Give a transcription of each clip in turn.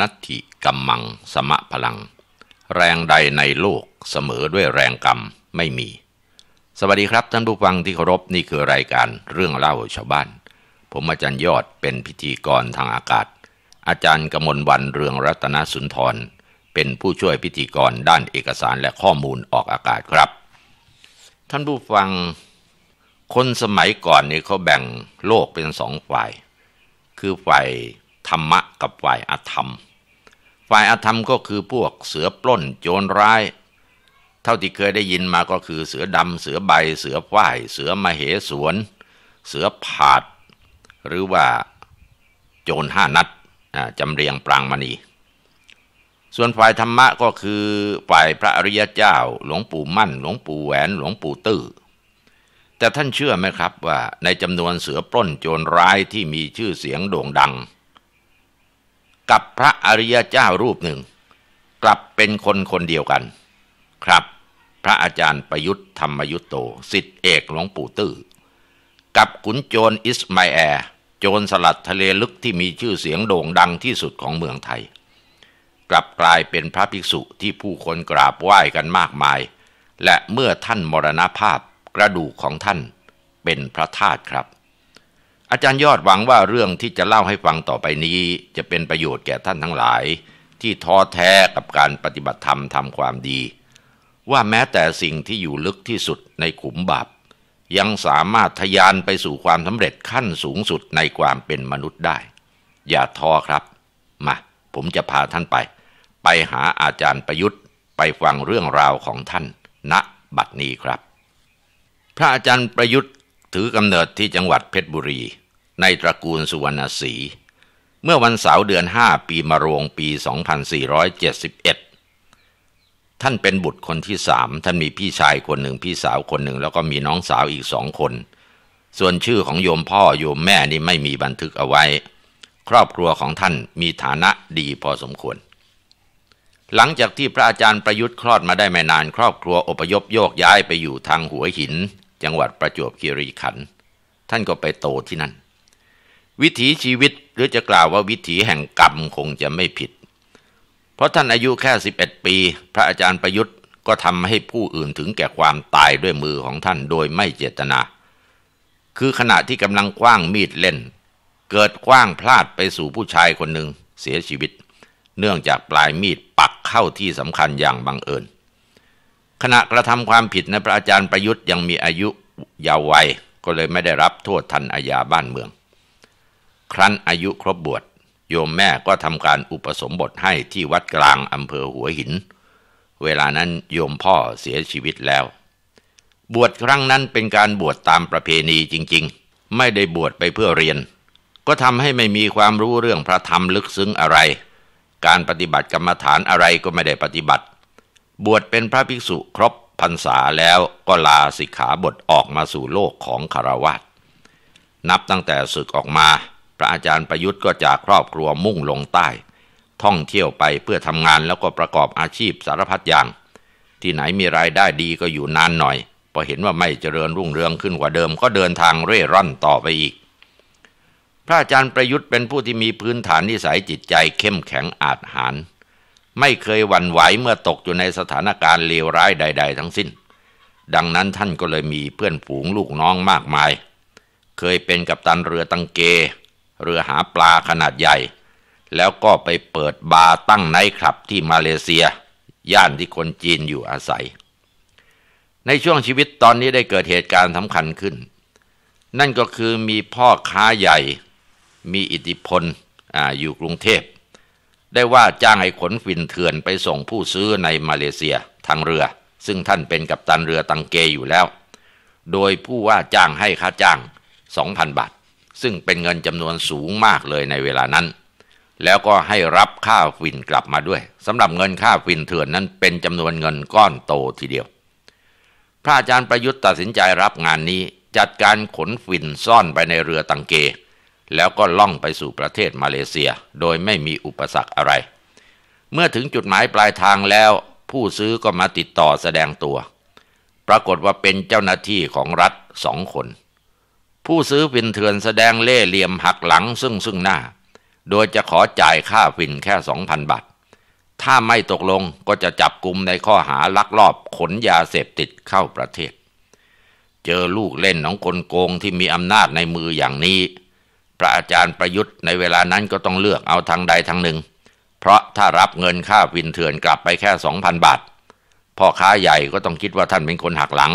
นัตถิกัมมังสมะพลัง แรงใดในโลกเสมอด้วยแรงกรรมไม่มีสวัสดีครับท่านผู้ฟังที่เคารพนี่คือรายการเรื่องเล่าชาวบ้าน ผมอาจารย์ยอดเป็นพิธีกรทางอากาศ อาจารย์กมลวันเรืองรัตนสุนทรเป็นผู้ช่วยพิธีกรด้านเอกสารและข้อมูลออกอากาศครับ ท่านผู้ฟัง คนสมัยก่อนนี่เขาแบ่งโลกเป็นสองฝ่าย คือฝ่ายธรรมะกับฝ่ายอธรรมฝ่ายอธรรมก็คือพวกเสือปล้น โจรร้าย เท่าที่เคยได้ยินมาก็คือเสือดำเสือใบ เสือฝ้ายเสือมเหสวน เสือผาด หรือว่าโจรห้านัดจำเรียงปรางมณี ส่วนฝ่ายธรรมะก็คือฝ่ายพระอริยเจ้า หลวงปู่มั่น หลวงปู่แหวน หลวงปู่ตื้อ แต่ท่านเชื่อไหมครับว่า ในจำนวนเสือปล้น โจรร้ายที่มีชื่อเสียงโด่งดังกับพระอริยเจ้ารูปหนึ่ง กลับเป็นคนคนเดียวกัน ครับพระอาจารย์ประยุทธ์ธรรมยุตโตสิทธิเอกหลวงปู่ตื้อกับขุนโจรอิสมาแอร์โจรสลัดทะเลลึกที่มีชื่อเสียงโด่งดังที่สุดของเมืองไทย กลับกลายเป็นพระภิกษุที่ผู้คนกราบไหว้กันมากมาย และเมื่อท่านมรณภาพกระดูกของท่านเป็นพระธาตุครับอาจารย์ยอดหวังว่าเรื่องที่จะเล่าให้ฟังต่อไปนี้ จะเป็นประโยชน์แก่ท่านทั้งหลาย ที่ท้อแท้กับการปฏิบัติธรรมทำความดี ว่าแม้แต่สิ่งที่อยู่ลึกที่สุดในขุมบาปยังสามารถทยานไปสู่ความสำเร็จขั้นสูงสุดในความเป็นมนุษย์ได้ อย่าท้อครับ มา ผมจะพาท่านไป ไปหาอาจารย์ประยุทธ์ ไปฟังเรื่องราวของท่านณนะบัดนี้ครับ พระอาจารย์ประยุทธ์ถือกำเนิดที่จังหวัดเพชรบุรีในตระกูลสุวรรณศรีเมื่อวันเสาร์เดือน 5 ปีมะโรง ปี 2471 ท่านเป็นบุตรคนที่สามท่านมีพี่ชายคนหนึ่งพี่สาวคนหนึ่งแล้วก็มีน้องสาวอีกสองคน ส่วนชื่อของโยมพ่อโยมแม่นี่ไม่มีบันทึกเอาไว้ ครอบครัวของท่านมีฐานะดีพอสมควร หลังจากที่พระอาจารย์ประยุทธ์คลอดมาได้ไม่นานครอบครัวอพยพโยกย้ายไปอยู่ทางหัวหินจังหวัดประจวบคีรีขันธ์ท่านก็ไปโตที่นั่น วิถีชีวิตหรือจะกล่าวว่าวิถีแห่งกรรมคงจะไม่ผิด เพราะท่านอายุแค่ 11 ปี พระอาจารย์ประยุทธ์ก็ทำให้ผู้อื่นถึงแก่ความตายด้วยมือของท่านโดยไม่เจตนา คือขณะที่กำลังคว้างมีดเล่น เกิดคว้างพลาดไปสู่ผู้ชายคนหนึ่งเสียชีวิตเนื่องจากปลายมีดปักเข้าที่สำคัญอย่างบังเอิญขณะกระทำความผิดในพระอาจารย์ประยุทธ์ยังมีอายุยาววัยก็เลยไม่ได้รับโทษทันอาญาบ้านเมือง ครั้นอายุครบบวช โยมแม่ก็ทำการอุปสมบทให้ที่วัดกลางอำเภอหัวหิน เวลานั้นโยมพ่อเสียชีวิตแล้ว บวชครั้งนั้นเป็นการบวชตามประเพณีจริง ๆ ไม่ได้บวชไปเพื่อเรียน ก็ทำให้ไม่มีความรู้เรื่องพระธรรมลึกซึ้งอะไร การปฏิบัติกรรมฐานอะไรก็ไม่ได้ปฏิบัติบวชเป็นพระภิกษุครบพรรษาแล้วก็ลาสิกขาบทออกมาสู่โลกของคารวะนับตั้งแต่ศึกออกมา พระอาจารย์ประยุทธ์ก็จากครอบครัวมุ่งลงใต้ ท่องเที่ยวไปเพื่อทำงานแล้วก็ประกอบอาชีพสารพัดอย่าง ที่ไหนมีรายได้ดีก็อยู่นานหน่อยพอเห็นว่าไม่เจริญรุ่งเรืองขึ้นกว่าเดิมก็เดินทางเร่ร่อนต่อไปอีก พระอาจารย์ประยุทธ์เป็นผู้ที่มีพื้นฐานนิสัยจิตใจเข้มแข็งอาจหารไม่เคยหวั่นไหวเมื่อตกอยู่ในสถานการณ์เลวร้ายใด ๆ ทั้งสิ้น ดังนั้นท่านก็เลยมีเพื่อนฝูงลูกน้องมากมาย เคยเป็นกัปตันเรือตังเก เรือหาปลาขนาดใหญ่ แล้วก็ไปเปิดบาร์ตั้งไนท์คลับที่มาเลเซีย ย่านที่คนจีนอยู่อาศัย ในช่วงชีวิตตอนนี้ได้เกิดเหตุการณ์สำคัญขึ้น นั่นก็คือมีพ่อค้าใหญ่ มีอิทธิพลออยู่กรุงเทพได้ว่าจ้างให้ขนฝิ่นเถื่อนไปส่งผู้ซื้อในมาเลเซียทางเรือ ซึ่งท่านเป็นกัปตันเรือตังเกอยู่แล้ว โดยผู้ว่าจ้างให้ค่าจ้าง 2,000 บาท ซึ่งเป็นเงินจำนวนสูงมากเลยในเวลานั้น แล้วก็ให้รับค่าฝิ่นกลับมาด้วยสำหรับเงินค่าฝิ่นเถื่อนนั้นเป็นจำนวนเงินก้อนโตทีเดียว พระอาจารย์ประยุทธ์ตัดสินใจรับงานนี้ จัดการขนฝิ่นซ่อนไปในเรือตังเกแล้วก็ล่องไปสู่ประเทศมาเลเซีย โดยไม่มีอุปสรรคอะไร เมื่อถึงจุดหมายปลายทางแล้ว ผู้ซื้อก็มาติดต่อแสดงตัว ปรากฏว่าเป็นเจ้าหน้าที่ของรัฐสองคน ผู้ซื้อฟินเถื่อนแสดงเล่เหลี่ยมหักหลังซึ่งซึ่งหน้า โดยจะขอจ่ายค่าฟินแค่2,000บาท ถ้าไม่ตกลงก็จะจับกลุ่มในข้อหาลักลอบขนยาเสพติดเข้าประเทศ เจอลูกเล่นของคนโกงที่มีอำนาจในมืออย่างนี้พระอาจารย์ประยุทธ์ในเวลานั้นก็ต้องเลือกเอาทางใดทางหนึ่ง เพราะถ้ารับเงินค่าวินเถื่อนกลับไปแค่สองพันบาทพ่อค้าใหญ่ก็ต้องคิดว่าท่านเป็นคนหักหลัง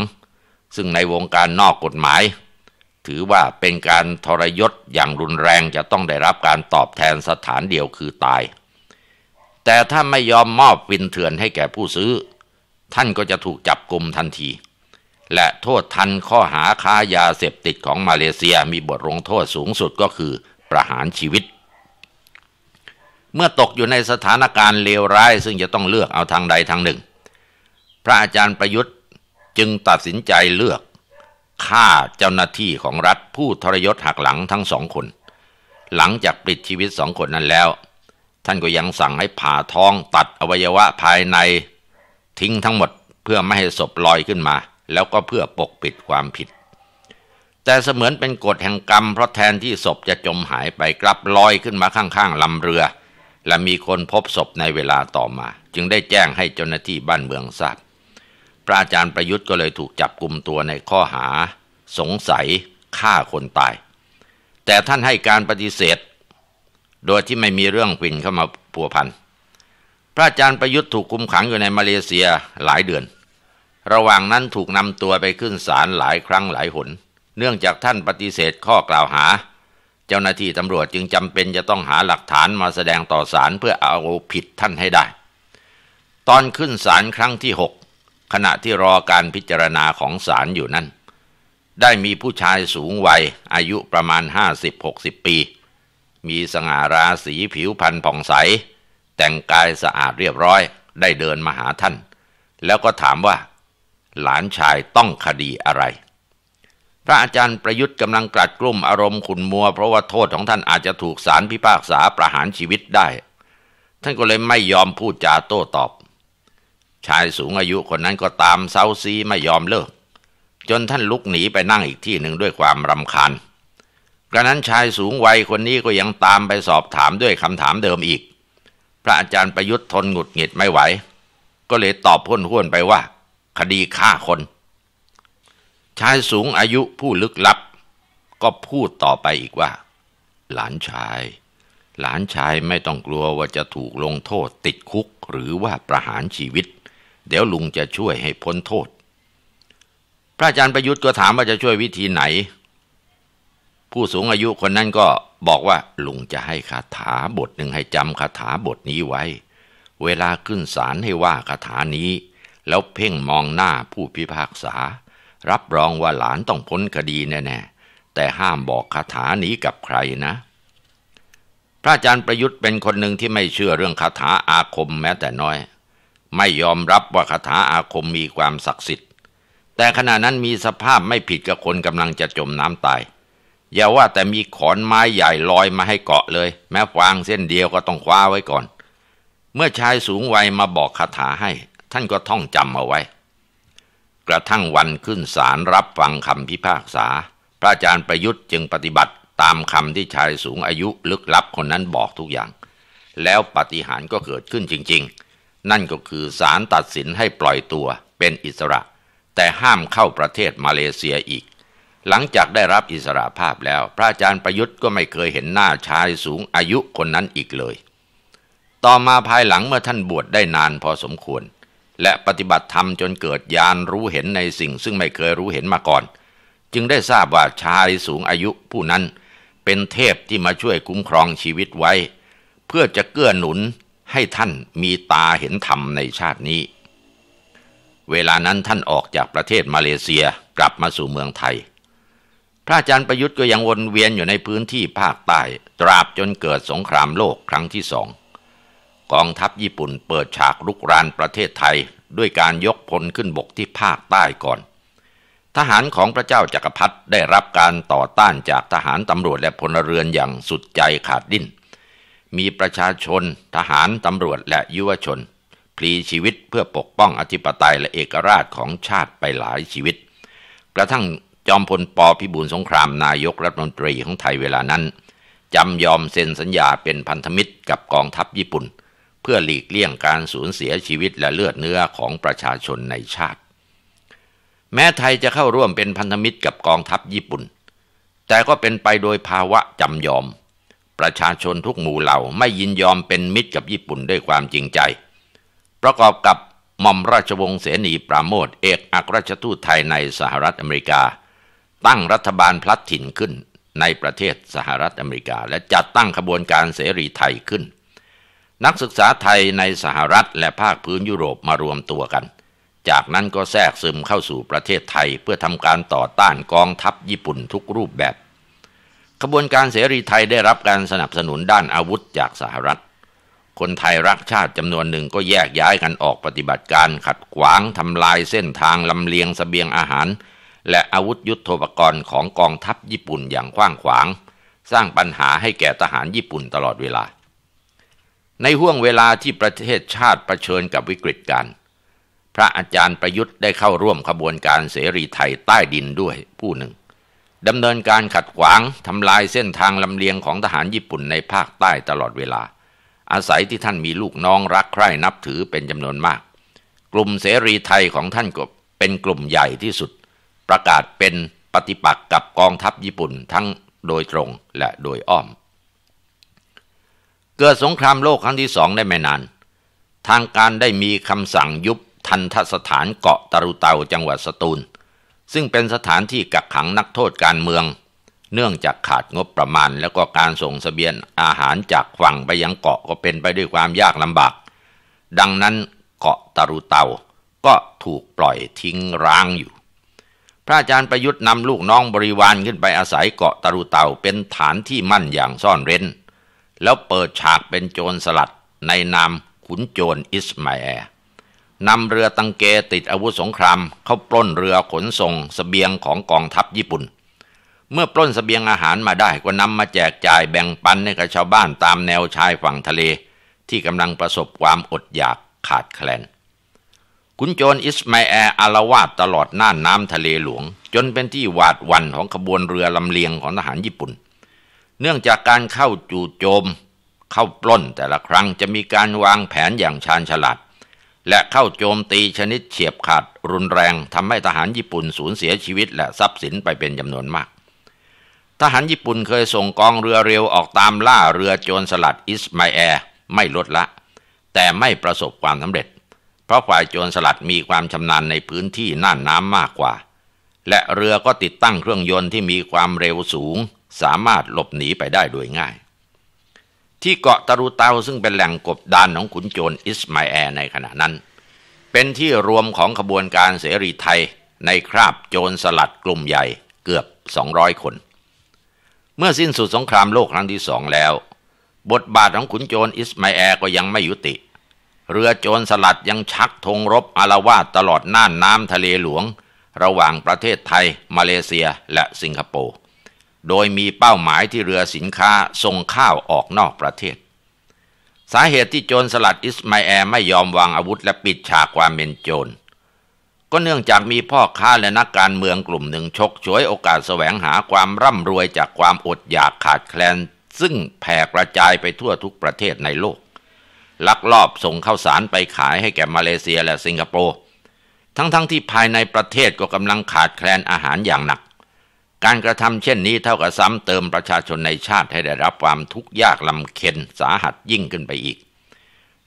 ซึ่งในวงการนอกกฎหมาย ถือว่าเป็นการทรยศอย่างรุนแรงจะต้องได้รับการตอบแทนสถานเดียวคือตาย แต่ถ้าไม่ยอมมอบวินเถื่อนให้แก่ผู้ซื้อ ท่านก็จะถูกจับกลุมทันทีและโทษทันข้อหาค้ายาเสพติดของมาเลเซียมีบทลงโทษสูงสุดก็คือประหารชีวิต เมื่อตกอยู่ในสถานการณ์เลวร้าย ซึ่งจะต้องเลือกเอาทางใดทางหนึ่ง พระอาจารย์ประยุทธ์จึงตัดสินใจเลือกฆ่าเจ้าหน้าที่ของรัฐผู้ทรยศหักหลังทั้งสองคน หลังจากปลิดชีวิตสองคนนั้นแล้ว ท่านก็ยังสั่งให้ผ่าท้องตัดอวัยวะภายใน ทิ้งทั้งหมดเพื่อไม่ให้ศพลอยขึ้นมาแล้วก็เพื่อปกปิดความผิด แต่เสมือนเป็นกฎแห่งกรรม เพราะแทนที่ศพจะจมหายไปกลับลอยขึ้นมาข้างๆลำเรือ และมีคนพบศพในเวลาต่อมา จึงได้แจ้งให้เจ้าหน้าที่บ้านเมืองทราบพระอาจารย์ประยุทธ์ก็เลยถูกจับกลุ่มตัวในข้อหาสงสัยฆ่าคนตาย แต่ท่านให้การปฏิเสธ โดยที่ไม่มีเรื่องปินเข้ามาพัวพัน พระอาจารย์ประยุทธ์ถูกคุมขังอยู่ในมาเลเซียหลายเดือนระหว่างนั้นถูกนำตัวไปขึ้นศาลหลายครั้งหลายหน เนื่องจากท่านปฏิเสธข้อกล่าวหา เจ้าหน้าที่ตำรวจจึงจำเป็นจะต้องหาหลักฐานมาแสดงต่อศาลเพื่อเอาผิดท่านให้ได้ ตอนขึ้นศาลครั้งที่6ขณะที่รอการพิจารณาของศาลอยู่นั้น ได้มีผู้ชายสูงวัยอายุประมาณ 50-60 ปี มีสง่าราศีผิวพรรณผ่องใส แต่งกายสะอาดเรียบร้อย ได้เดินมาหาท่าน แล้วก็ถามว่าหลานชายต้องคดีอะไร พระอาจารย์ประยุทธ์กำลังกลัดกลุ่มอารมณ์ขุนมัวเพราะว่าโทษของท่านอาจจะถูกสารพิพากษาประหารชีวิตได้ ท่านก็เลยไม่ยอมพูดจาโต้ตอบ ชายสูงอายุคนนั้นก็ตามเซาซีไม่ยอมเลิก จนท่านลุกหนีไปนั่งอีกที่หนึ่งด้วยความรำคาญ กระนั้นชายสูงวัยคนนี้ก็ยังตามไปสอบถามด้วยคำถามเดิมอีก พระอาจารย์ประยุทธ์ทนหงุดหงิดไม่ไหว ก็เลยตอบพ้นห้วนไปว่าคดีฆ่าคน ชายสูงอายุผู้ลึกลับ ก็พูดต่อไปอีกว่า หลานชาย หลานชายไม่ต้องกลัวว่าจะถูกลงโทษ ติดคุก หรือว่าประหารชีวิต เดี๋ยวลุงจะช่วยให้พ้นโทษ พระอาจารย์ประยุทธ์ก็ถามว่าจะช่วยวิธีไหน ผู้สูงอายุคนนั้นก็บอกว่า ลุงจะให้คาถาบทหนึ่งให้จำคาถาบทนี้ไว้ เวลาขึ้นศาลให้ว่าคาถานี้แล้วเพ่งมองหน้าผู้พิพากษา รับรองว่าหลานต้องพ้นคดีแน่ๆแต่ห้ามบอกคาถานี้กับใครนะ พระอาจารย์ประยุทธ์เป็นคนหนึ่งที่ไม่เชื่อเรื่องคาถาอาคมแม้แต่น้อย ไม่ยอมรับว่าคาถาอาคมมีความศักดิ์สิทธิ์ แต่ขณะนั้นมีสภาพไม่ผิดกับคนกำลังจะจมน้ำตายอย่าว่าแต่มีขอนไม้ใหญ่ลอยมาให้เกาะเลย แม้ฟางเส้นเดียวก็ต้องคว้าไว้ก่อน เมื่อชายสูงวัยมาบอกคาถาให้ท่านก็ท่องจำเอาไว้ กระทั่งวันขึ้นศาลรับฟังคำพิพากษา พระอาจารย์ประยุทธ์จึงปฏิบัติตามคำที่ชายสูงอายุลึกลับคนนั้นบอกทุกอย่าง แล้วปฏิหารก็เกิดขึ้นจริงๆ นั่นก็คือศาลตัดสินให้ปล่อยตัวเป็นอิสระ แต่ห้ามเข้าประเทศมาเลเซียอีก หลังจากได้รับอิสระภาพแล้วพระอาจารย์ประยุทธ์ก็ไม่เคยเห็นหน้าชายสูงอายุคนนั้นอีกเลย ต่อมาภายหลังเมื่อท่านบวชได้นานพอสมควรและปฏิบัติธรรมจนเกิดญาณรู้เห็นในสิ่ง ซึ่งไม่เคยรู้เห็นมาก่อน จึงได้ทราบว่าชายสูงอายุผู้นั้นเป็นเทพที่มาช่วยคุ้มครองชีวิตไว้ เพื่อจะเกื้อหนุนให้ท่านมีตาเห็นธรรมในชาตินี้ เวลานั้นท่านออกจากประเทศมาเลเซียกลับมาสู่เมืองไทย พระอาจารย์ประยุทธ์ก็ยังวนเวียนอยู่ในพื้นที่ภาคใต้ตราบจนเกิดสงครามโลกครั้งที่สองกองทัพญี่ปุ่นเปิดฉากลุกรานประเทศไทยด้วยการยกพลขึ้นบกที่ภาคใต้ก่อน ทหารของพระเจ้าจักรพรรดิได้รับการต่อต้านจากทหารตำรวจและพลเรือนอย่างสุดใจขาดดิ้น มีประชาชน ทหารตำรวจและยุวชนพลีชีวิตเพื่อปกป้องอธิปไตยและเอกราชของชาติไปหลายชีวิต กระทั่งจอมพลปพิบูลสงครามนายกรัฐมนตรีของไทยเวลานั้นจำยอมเซ็นสัญญาเป็นพันธมิตรกับกองทัพญี่ปุ่นเพื่อหลีกเลี่ยงการสูญเสียชีวิตและเลือดเนื้อของประชาชนในชาติ แม้ไทยจะเข้าร่วมเป็นพันธมิตรกับกองทัพญี่ปุ่น แต่ก็เป็นไปโดยภาวะจำยอม ประชาชนทุกหมู่เหล่าไม่ยินยอมเป็นมิตรกับญี่ปุ่นด้วยความจริงใจ ประกอบกับหม่อมราชวงศ์เสนีปราโมทเอกอัครราชทูตไทยในสหรัฐอเมริกา ตั้งรัฐบาลพลัดถิ่นขึ้นในประเทศสหรัฐอเมริกา และจัดตั้งขบวนการเสรีไทยขึ้นนักศึกษาไทยในสหรัฐและภาคพื้นยุโรปมารวมตัวกัน จากนั้นก็แทรกซึมเข้าสู่ประเทศไทยเพื่อทำการต่อต้านกองทัพญี่ปุ่นทุกรูปแบบ ขบวนการเสรีไทยได้รับการสนับสนุนด้านอาวุธจากสหรัฐ คนไทยรักชาติจำนวนหนึ่งก็แยกย้ายกันออกปฏิบัติการขัดขวางทำลายเส้นทางลำเลียงสเสบียงอาหาร และอาวุธยุโทโธปกรณ์ของกองทัพญี่ปุ่นอย่างกว้างขวาง สร้างปัญหาให้แก่ทหารญี่ปุ่นตลอดเวลาในห่วงเวลาที่ประเทศชาติประชิญกับวิกฤตการ พระอาจารย์ประยุทธ์ได้เข้าร่วมขบวนการเสรีไทยใต้ดินด้วยผู้หนึ่ง ดำเนินการขัดขวางทำลายเส้นทางลำเลียงของทหารญี่ปุ่นในภาคใต้ตลอดเวลา อาศัยที่ท่านมีลูกน้องรักใคร่นับถือเป็นจำนวนมาก กลุ่มเสรีไทยของท่านก็เป็นกลุ่มใหญ่ที่สุด ประกาศเป็นปฏิปักษ์กับกองทัพญี่ปุ่นทั้งโดยตรงและโดยอ้อมเกิดสงครามโลกครั้งที่สองได้ไม่นาน ทางการได้มีคำสั่งยุบทันทสถานเกาะตะรุเตาจังหวัดสตูล ซึ่งเป็นสถานที่กักขังนักโทษการเมือง เนื่องจากขาดงบประมาณ แล้วก็การส่งสเสบียงอาหารจากฝั่งไปยังเกาะก็เป็นไปด้วยความยากลำบาก ดังนั้นเกาะตะรุเตาก็ถูกปล่อยทิ้งร้างอยู่ พระอาจารย์ประยุทธ์นำลูกน้องบริวารขึ้นไปอาศัยเกาะตะรุเตาเป็นฐานที่มั่นอย่างซ่อนเร้นแล้วเปิดฉากเป็นโจรสลัดในนามขุนโจรอิสมาแอลนำเรือตังเกติดอาวุธสงคราม เข้าปล้นเรือขนส่งสเสบียงของกองทัพญี่ปุ่น เมื่อปล้นสเสบียงอาหารมาได้ ก็นำมาแจกจ่ายแบ่งปันให้กับชาวบ้านตามแนวชายฝั่งทะเล ที่กำลังประสบความอดอยากขาดแคลน ขุนโจรอิสมาแอลอารวาดตลอดน่านน้ำทะเลหลวง จนเป็นที่หวาดวันของขบวนเรือลำเลียงของทหารญี่ปุ่นเนื่องจากการเข้าจู่โจมเข้าปล้นแต่ละครั้งจะมีการวางแผนอย่างชาญฉลาดและเข้าโจมตีชนิดเฉียบขาดรุนแรงทำให้ทหารญี่ปุ่นสูญเสียชีวิตและทรัพย์สินไปเป็นจำนวนมาก ทหารญี่ปุ่นเคยส่งกองเรือเร็วออกตามล่าเรือโจรสลัดอิสมาแอร์ไม่ลดละแต่ไม่ประสบความสำเร็จ เพราะฝ่ายโจรสลัดมีความชำนาญในพื้นที่น่านน้ำมากกว่า และเรือก็ติดตั้งเครื่องยนต์ที่มีความเร็วสูงสามารถหลบหนีไปได้โดยง่าย ที่เกาะตารูเตาซึ่งเป็นแหล่งกบดานของขุนโจรอิสมาแอลในขณะนั้น เป็นที่รวมของขบวนการเสรีไทยในคราบโจรสลัดกลุ่มใหญ่เกือบ 200 คน เมื่อสิ้นสุดสงครามโลกครั้งที่สองแล้ว บทบาทของขุนโจรอิสมาแอลก็ยังไม่ยุติ เรือโจรสลัดยังชักธงรบอารวาสตลอดน่านน้ำทะเลหลวง ระหว่างประเทศไทยมาเลเซียและสิงคโปร์โดยมีเป้าหมายที่เรือสินค้าส่งข้าวออกนอกประเทศ สาเหตุที่โจรสลัดอิสมาแอลไม่ยอมวางอาวุธและปิดฉากความเป็นโจรก็เนื่องจากมีพ่อค้าและนักการเมืองกลุ่มหนึ่งชกฉวยโอกาสแสวงหาความร่ำรวยจากความอดอยากขาดแคลน ซึ่งแผ่กระจายไปทั่วทุกประเทศในโลก ลักลอบส่งข้าวสารไปขายให้แก่มาเลเซียและสิงคโปร์ทั้งๆทที่ภายในประเทศก็กำลังขาดแคลนอาหารอย่างหนักการกระทำเช่นนี้เท่ากับซ้ำเติมประชาชนในชาติให้ได้รับความทุกข์ยากลำเค็น สาหัสยิ่งขึ้นไปอีก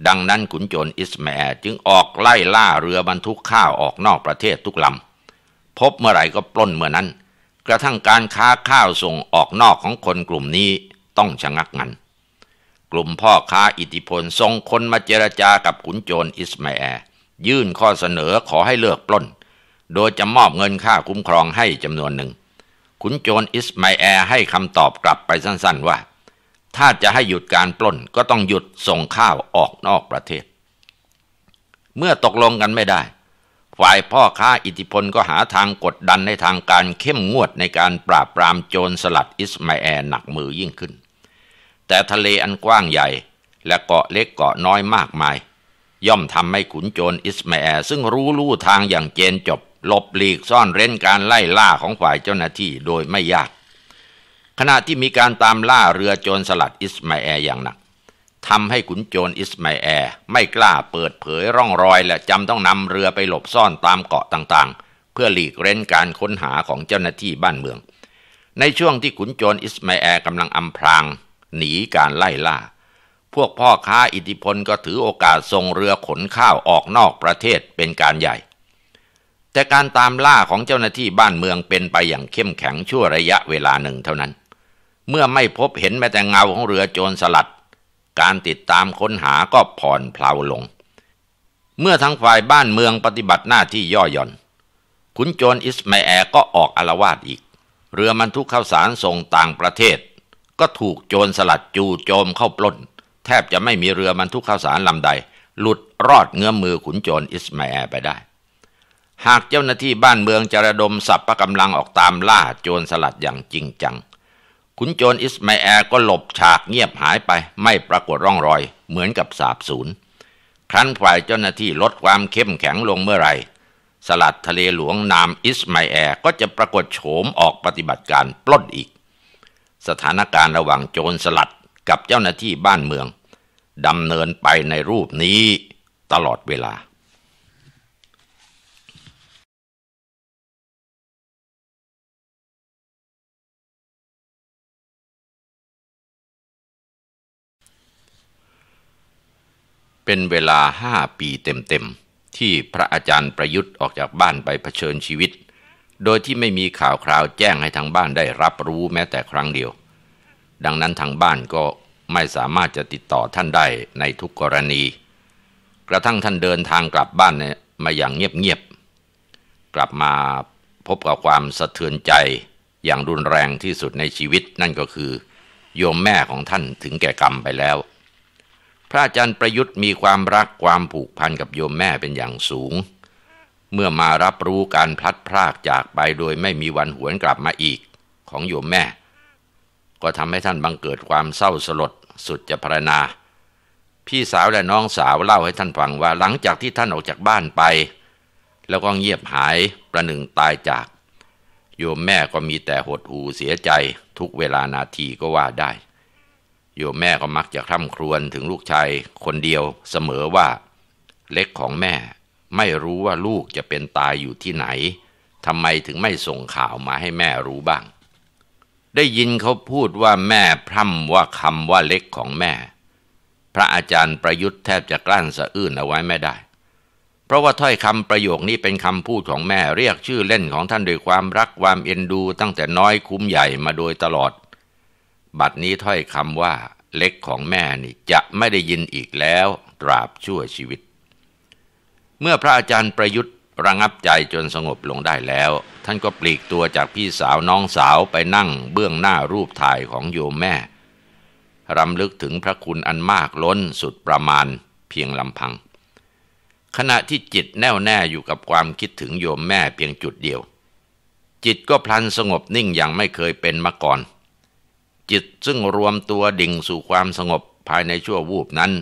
ดังนั้นขุนโจรอิสมาแอจึงออกไล่ล่าเรือบรรทุกข้าวออกนอกประเทศทุกลำ พบเมื่อไหร่ก็ปล้นเมื่อนั้น กระทั่งการค้าข้าวส่งออกนอกของคนกลุ่มนี้ต้องชะงักงัน กลุ่มพ่อค้าอิทธิพลส่งคนมาเจรจากับขุนโจรอิสมาแอยื่นข้อเสนอขอให้เลิกปล้น โดยจะมอบเงินค่าคุ้มครองให้จำนวนหนึ่งขุนโจรอิสมาแอร์ให้คำตอบกลับไปสั้นๆว่า ถ้าจะให้หยุดการปล้นก็ต้องหยุดส่งข้าวออกนอกประเทศ เมื่อตกลงกันไม่ได้ ฝ่ายพ่อค้าอิทธิพลก็หาทางกดดันในทางการเข้มงวดในการปราบปรามโจรสลัดอิสมาแอร์หนักมือยิ่งขึ้น แต่ทะเลอันกว้างใหญ่และเกาะเล็กเกาะน้อยมากมาย ย่อมทำให้ขุนโจรอิสมาแอร์ซึ่งรู้ลู่ทางอย่างเจนจบหลบหลีกซ่อนเร้นการไล่ล่าของฝ่ายเจ้าหน้าที่โดยไม่ยาก ขณะที่มีการตามล่าเรือโจรสลัดอิสมาแออย่างหนักทำให้ขุนโจรอิสมาแอไม่กล้าเปิดเผยร่องรอย และจำต้องนำเรือไปหลบซ่อนตามเกาะต่างๆ เพื่อหลีกเร้นการค้นหาของเจ้าหน้าที่บ้านเมือง ในช่วงที่ขุนโจรอิสมาแอกำลังอำพรางหนีการไล่ล่า พวกพ่อค้าอิทธิพลก็ถือโอกาสส่งเรือขนข้าวออกนอกประเทศเป็นการใหญ่แต่การตามล่าของเจ้าหน้าที่บ้านเมืองเป็นไปอย่างเข้มแข็งชั่วระยะเวลาหนึ่งเท่านั้น เมื่อไม่พบเห็นแม้แต่เงาของเรือโจรสลัด การติดตามค้นหาก็ผ่อนเพลาลง เมื่อทั้งฝ่ายบ้านเมืองปฏิบัติหน้าที่ย่อ หย่อน ขุนโจรอิสมาแอก็ออกอารวาสอีก เรือมันทุกข้าวสารส่งต่างประเทศ ก็ถูกโจรสลัดจู่โจมเข้าปล้น แทบจะไม่มีเรือมันทุกข้าวสารลำใดหลุดรอดเงื้อมือขุนโจรอิสมาแอไปได้หากเจ้าหน้าที่บ้านเมืองจะระดม สับประกำลังออกตามล่าโจรสลัดอย่างจริงจัง ขุนโจรอิสมาแอลก็หลบฉากเงียบหายไปไม่ปรากฏร่องรอย เหมือนกับสาบสูญ ครั้นฝ่ายเจ้าหน้าที่ลดความเข้มแข็งลงเมื่อไรสลัดทะเลหลวงนามอิสมาแอลก็จะปรากฏโฉมออกปฏิบัติการปล้นอีก สถานการณ์ระหว่างโจรสลัดกับเจ้าหน้าที่บ้านเมือง ดำเนินไปในรูปนี้ตลอดเวลาเป็นเวลาห้าปีเต็มๆที่พระอาจารย์ประยุทธ์ออกจากบ้านไปเผชิญชีวิต โดยที่ไม่มีข่าวคราวแจ้งให้ทางบ้านได้รับรู้แม้แต่ครั้งเดียว ดังนั้นทางบ้านก็ไม่สามารถจะติดต่อท่านได้ในทุกกรณี กระทั่งท่านเดินทางกลับบ้านเนี่ยมาอย่างเงียบๆกลับมาพบกับความสะเทือนใจอย่างรุนแรงที่สุดในชีวิตนั่นก็คือ โยมแม่ของท่านถึงแก่กรรมไปแล้วพระอาจารย์ประยุทธ์มีความรักความผูกพันกับโยมแม่เป็นอย่างสูง เมื่อมารับรู้การพลัดพรากจากไปโดยไม่มีวันหวนกลับมาอีก ของโยมแม่ ก็ทำให้ท่านบังเกิดความเศร้าสลด สุดจะพรรณนาพี่สาวและน้องสาวเล่าให้ท่านฟังว่าหลังจากที่ท่านออกจากบ้านไปแล้วก็เงียบหายประหนึ่งตายจาก โยมแม่ก็มีแต่หดหูเสียใจทุกเวลานาทีก็ว่าได้โยมแม่ก็มักจะคร่ำครวญถึงลูกชายคนเดียวเสมอว่า เล็กของแม่ไม่รู้ว่าลูกจะเป็นตายอยู่ที่ไหนทำไมถึงไม่ส่งข่าวมาให้แม่รู้บ้าง ได้ยินเขาพูดว่าแม่พร่ำว่าคำว่าเล็กของแม่ พระอาจารย์ประยุทธ์แทบจะกลั้นสะอื้นเอาไว้ไม่ได้ เพราะว่าถ้อยคำประโยคนี้เป็นคำพูดของแม่เรียกชื่อเล่นของท่านด้วยความรักความเอ็นดูตั้งแต่น้อยคุ้มใหญ่มาโดยตลอดบัดนี้ถ้อยคำว่าเล็กของแม่นี่จะไม่ได้ยินอีกแล้ว ตราบชั่วชีวิต เมื่อพระอาจารย์ประยุทธ์ระงับใจจนสงบลงได้แล้ว ท่านก็ปลีกตัวจากพี่สาวน้องสาวไปนั่งเบื้องหน้ารูปถ่ายของโยมแม่รำลึกถึงพระคุณอันมากล้นสุดประมาณเพียงลำพัง ขณะที่จิตแน่วแน่อยู่กับความคิดถึงโยมแม่เพียงจุดเดียวจิตก็พลันสงบนิ่งอย่างไม่เคยเป็นมาก่อนจิตซึ่งรวมตัวดิ่งสู่ความสงบภายในชั่ววูบนั้น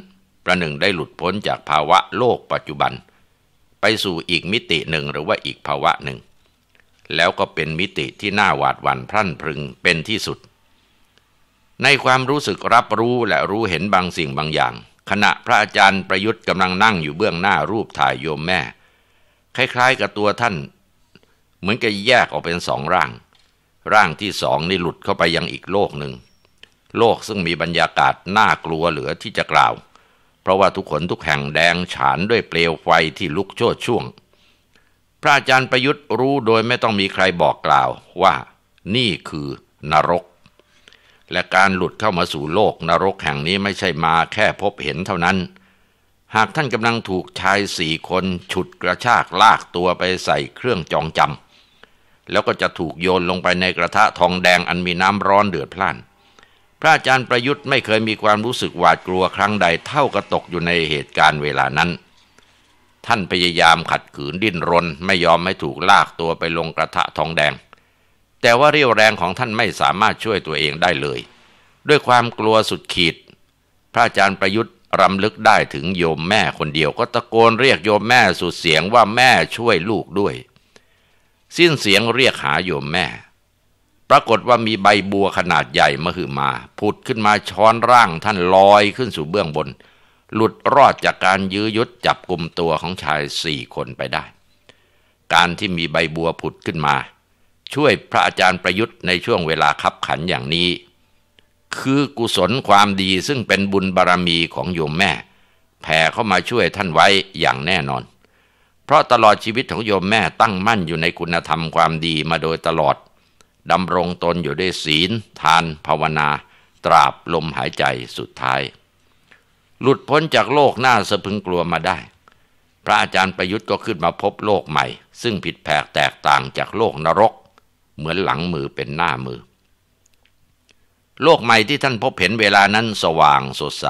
ประหนึ่งได้หลุดพ้นจากภาวะโลกปัจจุบัน ไปสู่อีกมิติหนึ่งหรือว่าอีกภาวะหนึ่ง แล้วก็เป็นมิติที่น่าหวาดหวั่นพรั่นพรึงเป็นที่สุด ในความรู้สึกรับรู้และรู้เห็นบางสิ่งบางอย่าง ขณะพระอาจารย์ประยุทธ์กำลังนั่งอยู่เบื้องหน้ารูปถ่ายโยมแม่ คล้ายๆกับตัวท่าน เหมือนกับแยกออกเป็นสองร่างร่างที่สองนี่หลุดเข้าไปยังอีกโลกหนึ่ง โลกซึ่งมีบรรยากาศน่ากลัวเหลือที่จะกล่าว เพราะว่าทุกขนทุกแห่งแดงฉานด้วยเปลวไฟที่ลุกโชดช่วง พระอาจารย์ประยุทธ์รู้โดยไม่ต้องมีใครบอกกล่าวว่านี่คือ นรก และการหลุดเข้ามาสู่โลกนรกแห่งนี้ไม่ใช่มาแค่พบเห็นเท่านั้น หากท่านกำลังถูกชายสี่คนฉุดกระชากลากตัวไปใส่เครื่องจองจำแล้วก็จะถูกโยนลงไปในกระทะทองแดงอันมีน้ำร้อนเดือดพล่าน พระอาจารย์ประยุทธ์ไม่เคยมีความรู้สึกหวาดกลัวครั้งใดเท่ากับตกอยู่ในเหตุการณ์เวลานั้น ท่านพยายามขัดขืนดิ้นรนไม่ยอมให้ถูกลากตัวไปลงกระทะทองแดง แต่ว่าเรี่ยวแรงของท่านไม่สามารถช่วยตัวเองได้เลย ด้วยความกลัวสุดขีด พระอาจารย์ประยุทธ์รำลึกได้ถึงโยมแม่คนเดียวก็ตะโกนเรียกโยมแม่สุดเสียงว่าแม่ช่วยลูกด้วยสิ้นเสียงเรียกหาโยมแม่ ปรากฏว่ามีใบบัวขนาดใหญ่มหึมา ผุดขึ้นมาช้อนร่างท่านลอยขึ้นสู่เบื้องบน หลุดรอดจากการยื้อยุดจับกลุ่มตัวของชายสี่คนไปได้ การที่มีใบบัวผุดขึ้นมา ช่วยพระอาจารย์ประยุทธ์ในช่วงเวลาคับขันอย่างนี้ คือกุศลความดีซึ่งเป็นบุญบารรมีของโยมแม่แผ่เข้ามาช่วยท่านไว้อย่างแน่นอนเพราะตลอดชีวิตของโยมแม่ตั้งมั่นอยู่ในคุณธรรมความดีมาโดยตลอดดำรงตนอยู่ด้วยศีล ทานภาวนา ตราบลมหายใจสุดท้าย หลุดพ้นจากโลกหน้าสะพึงกลัวมาได้ พระอาจารย์ประยุทธ์ก็ขึ้นมาพบโลกใหม่ ซึ่งผิดแผกแตกต่างจากโลกนรก เหมือนหลังมือเป็นหน้ามือ โลกใหม่ที่ท่านพบเห็นเวลานั้นสว่างสดใส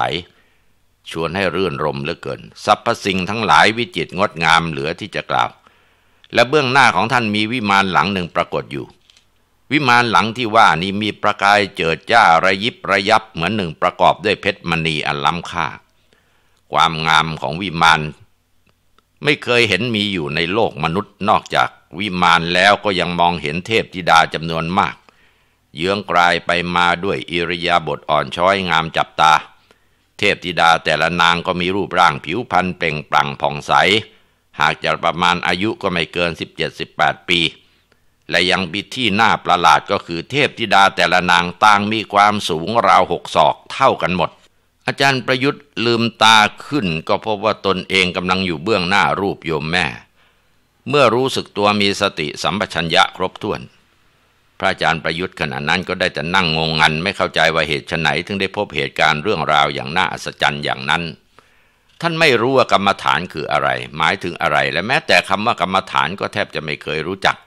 ชวนให้รื่นรมเหลือเกินสรรพสิ่งทั้งหลายวิจิตงดงามเหลือที่จะกล่าว และเบื้องหน้าของท่านมีวิมานหลังหนึ่งปรากฏอยู่ วิมานหลังที่ว่านี้มีประกายเจิดจ้าระยิบระยับเหมือนหนึ่งประกอบด้วยเพชรมณีอันล้ำค่า ความงามของวิมานไม่เคยเห็นมีอยู่ในโลกมนุษย์นอกจากวิมานแล้วก็ยังมองเห็นเทพธิดาจำนวนมาก เยื้องกลายไปมาด้วยอิริยาบถอ่อนช้อยงามจับตาเทพธิดาแต่ละนางก็มีรูปร่างผิวพรรณเปล่งปลั่งผ่องใส หากจะประมาณอายุก็ไม่เกิน 17-18 ปี และยังบิที่น่าประหลาดก็คือเทพธิดาแต่ละนางต่างมีความสูงราวหกศอกเท่ากันหมด อาจารย์ประยุทธ์ลืมตาขึ้นก็พบว่าตนเองกำลังอยู่เบื้องหน้ารูปโยมแม่ เมื่อรู้สึกตัวมีสติสัมปชัญญะครบถ้วนระอาจารย์ประยุทธ์ขณะนั้นก็ได้แต่นั่งงงงัน ไม่เข้าใจว่าเหตุไหน ถึงได้พบเหตุการณ์เรื่องราวอย่างน่าอัศจรรย์อย่างนั้น ท่านไม่รู้ว่ากรรมฐานคืออะไร หมายถึงอะไรและแม้แต่คำว่ากรรมฐานก็แทบจะไม่เคยรู้จัก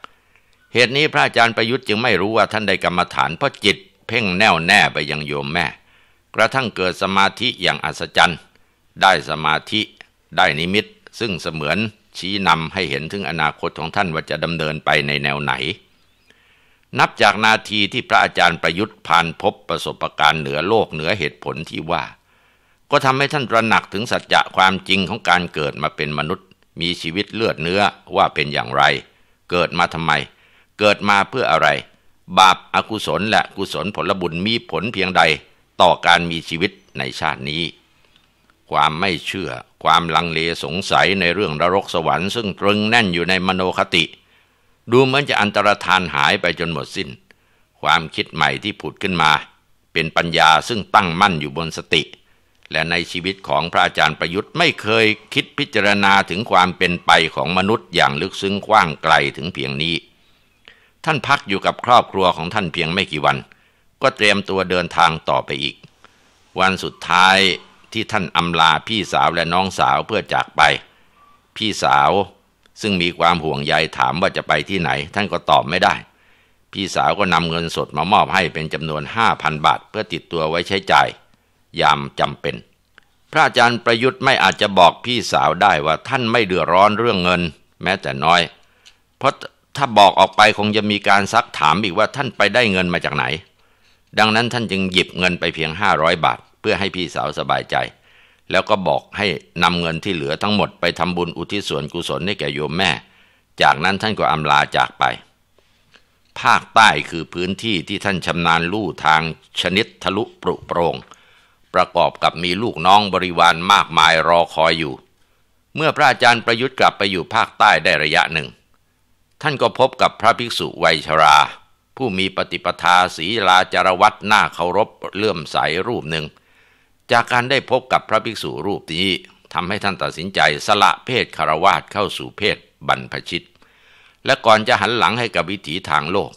เหตุนี้พระอาจารย์ประยุทธ์จึงไม่รู้ว่าท่านได้กรรมฐานเพราะจิต เพ่งแน่วแน่ไปยังโยมแม่ กระทั่งเกิดสมาธิอย่างอัศจรรย์ได้สมาธิได้นิมิต ซึ่งเสมือนชี้นำให้เห็นถึงอนาคตของท่านว่าจะดำเนินไปในแนวไหนนับจากนาทีที่พระอาจารย์ประยุทธ์ผ่านพบประสบการณ์เหนือโลกเหนือเหตุผลที่ว่า ก็ทำให้ท่านระหนักถึงสัจจะความจริงของการเกิดมาเป็นมนุษย์ มีชีวิตเลือดเนื้อว่าเป็นอย่างไร เกิดมาทำไม เกิดมาเพื่ออะไร บาปอากุศลและกุศลผลบุญมีผลเพียงใด ต่อการมีชีวิตในชาตินี้ ความไม่เชื่อความลังเลสงสัยในเรื่องนรกสวรรค์ซึ่งตรึงแน่นอยู่ในมโนคติดูเหมือนจะอันตรธานหายไปจนหมดสิน้น ความคิดใหม่ที่ผุดขึ้นมาเป็นปัญญาซึ่งตั้งมั่นอยู่บนสติ และในชีวิตของพระอาจารย์ประยุทธ์ ไม่เคยคิดพิจารณาถึงความเป็นไปของมนุษย์อย่างลึกซึ้งกว้างไกลถึงเพียงนี้ ท่านพักอยู่กับครอบครัวของท่านเพียงไม่กี่วัน ก็เตรียมตัวเดินทางต่อไปอีก วันสุดท้ายที่ท่านอำลาพี่สาวและน้องสาวเพื่อจากไป พี่สาวซึ่งมีความห่วงใยถามว่าจะไปที่ไหน ท่านก็ตอบไม่ได้ พี่สาวก็นำเงินสดมามอบให้เป็นจำนวน 5,000 บาทเพื่อติดตัวไว้ใช้จ่าย ยามจำเป็น พระอาจารย์ประยุทธ์ไม่อาจจะบอกพี่สาวได้ว่าท่านไม่เดือดร้อนเรื่องเงิน แม้แต่น้อยเพราะถ้าบอกออกไปคงจะมีการซักถามอีกว่าท่านไปได้เงินมาจากไหน ดังนั้นท่านจึงหยิบเงินไปเพียง500บาทเพื่อให้พี่สาวสบายใจแล้วก็บอกให้นำเงินที่เหลือทั้งหมดไปทำบุญอุทิศส่วนกุศลให้แก่โยมแม่ จากนั้นท่านก็อำลาจากไป ภาคใต้คือพื้นที่ที่ท่านชำนาญลู่ทางชนิดทะลุปรุโปรงประกอบกับมีลูกน้องบริวารมากมายรอคอยอยู่ เมื่อพระอาจารย์ประยุทธ์กลับไปอยู่ภาคใต้ได้ระยะหนึ่ง ท่านก็พบกับพระภิกษุวัยชรา ผู้มีปฏิปทาศีลาจารวัตหน้าเคารพเลื่อมใสรูปหนึ่งจากการได้พบกับพระภิกษุรูปนี้ทำให้ท่านตัดสินใจสละเพศคารวาสเข้าสู่เพศ บรรพชิต และก่อนจะหันหลังให้กับวิถีทางโลก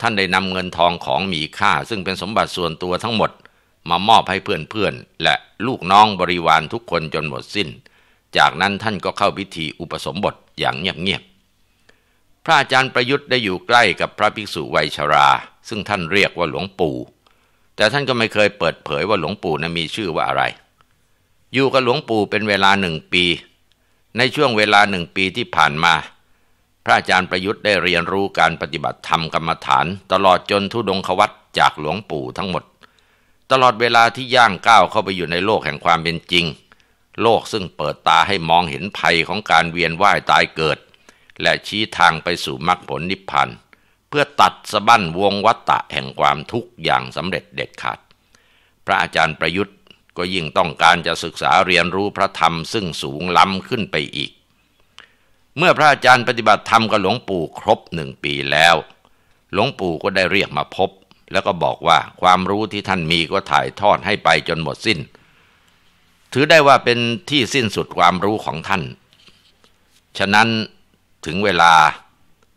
ท่านได้นำเงินทองของมีค่าซึ่งเป็นสมบัติส่วนตัวทั้งหมด มามอบให้เพื่อนๆและลูกน้องบริวารทุกคนจนหมดสิน้น จากนั้นท่านก็เข้าพิธีอุปสมบท อย่างเงียบๆพระอาจารย์ประยุทธ์ได้อยู่ใกล้กับพระภิกษุวัยชรา ซึ่งท่านเรียกว่าหลวงปู่แต่ท่านก็ไม่เคยเปิดเผยว่าหลวงปู่นะมีชื่อว่าอะไร อยู่กับหลวงปู่เป็นเวลาหนึ่งปี ในช่วงเวลาหนึ่งปีที่ผ่านมา พระอาจารย์ประยุทธ์ได้เรียนรู้การปฏิบัติธรรมกรรมฐานตลอดจนทุดงควัตจากหลวงปู่ทั้งหมด ตลอดเวลาที่ย่างก้าวเข้าไปอยู่ในโลกแห่งความเป็นจริง โลกซึ่งเปิดตาให้มองเห็นภัยของการเวียนว่ายตายเกิด และชี้ทางไปสู่มรรคผลนิพพานเพื่อตัดสะบั้นวงวัตตะแห่งความทุกข์อย่างสำเร็จเด็ดขาด พระอาจารย์ประยุทธ์ก็ยิ่งต้องการจะศึกษาเรียนรู้พระธรรมซึ่งสูงล้ำขึ้นไปอีก เมื่อพระอาจารย์ปฏิบัติธรรมกับหลวงปู่ครบหนึ่งปีแล้ว หลวงปู่ก็ได้เรียกมาพบแล้วก็บอกว่าความรู้ที่ท่านมีก็ถ่ายทอดให้ไปจนหมดสิ้น ถือได้ว่าเป็นที่สิ้นสุดความรู้ของท่าน ฉะนั้นถึงเวลา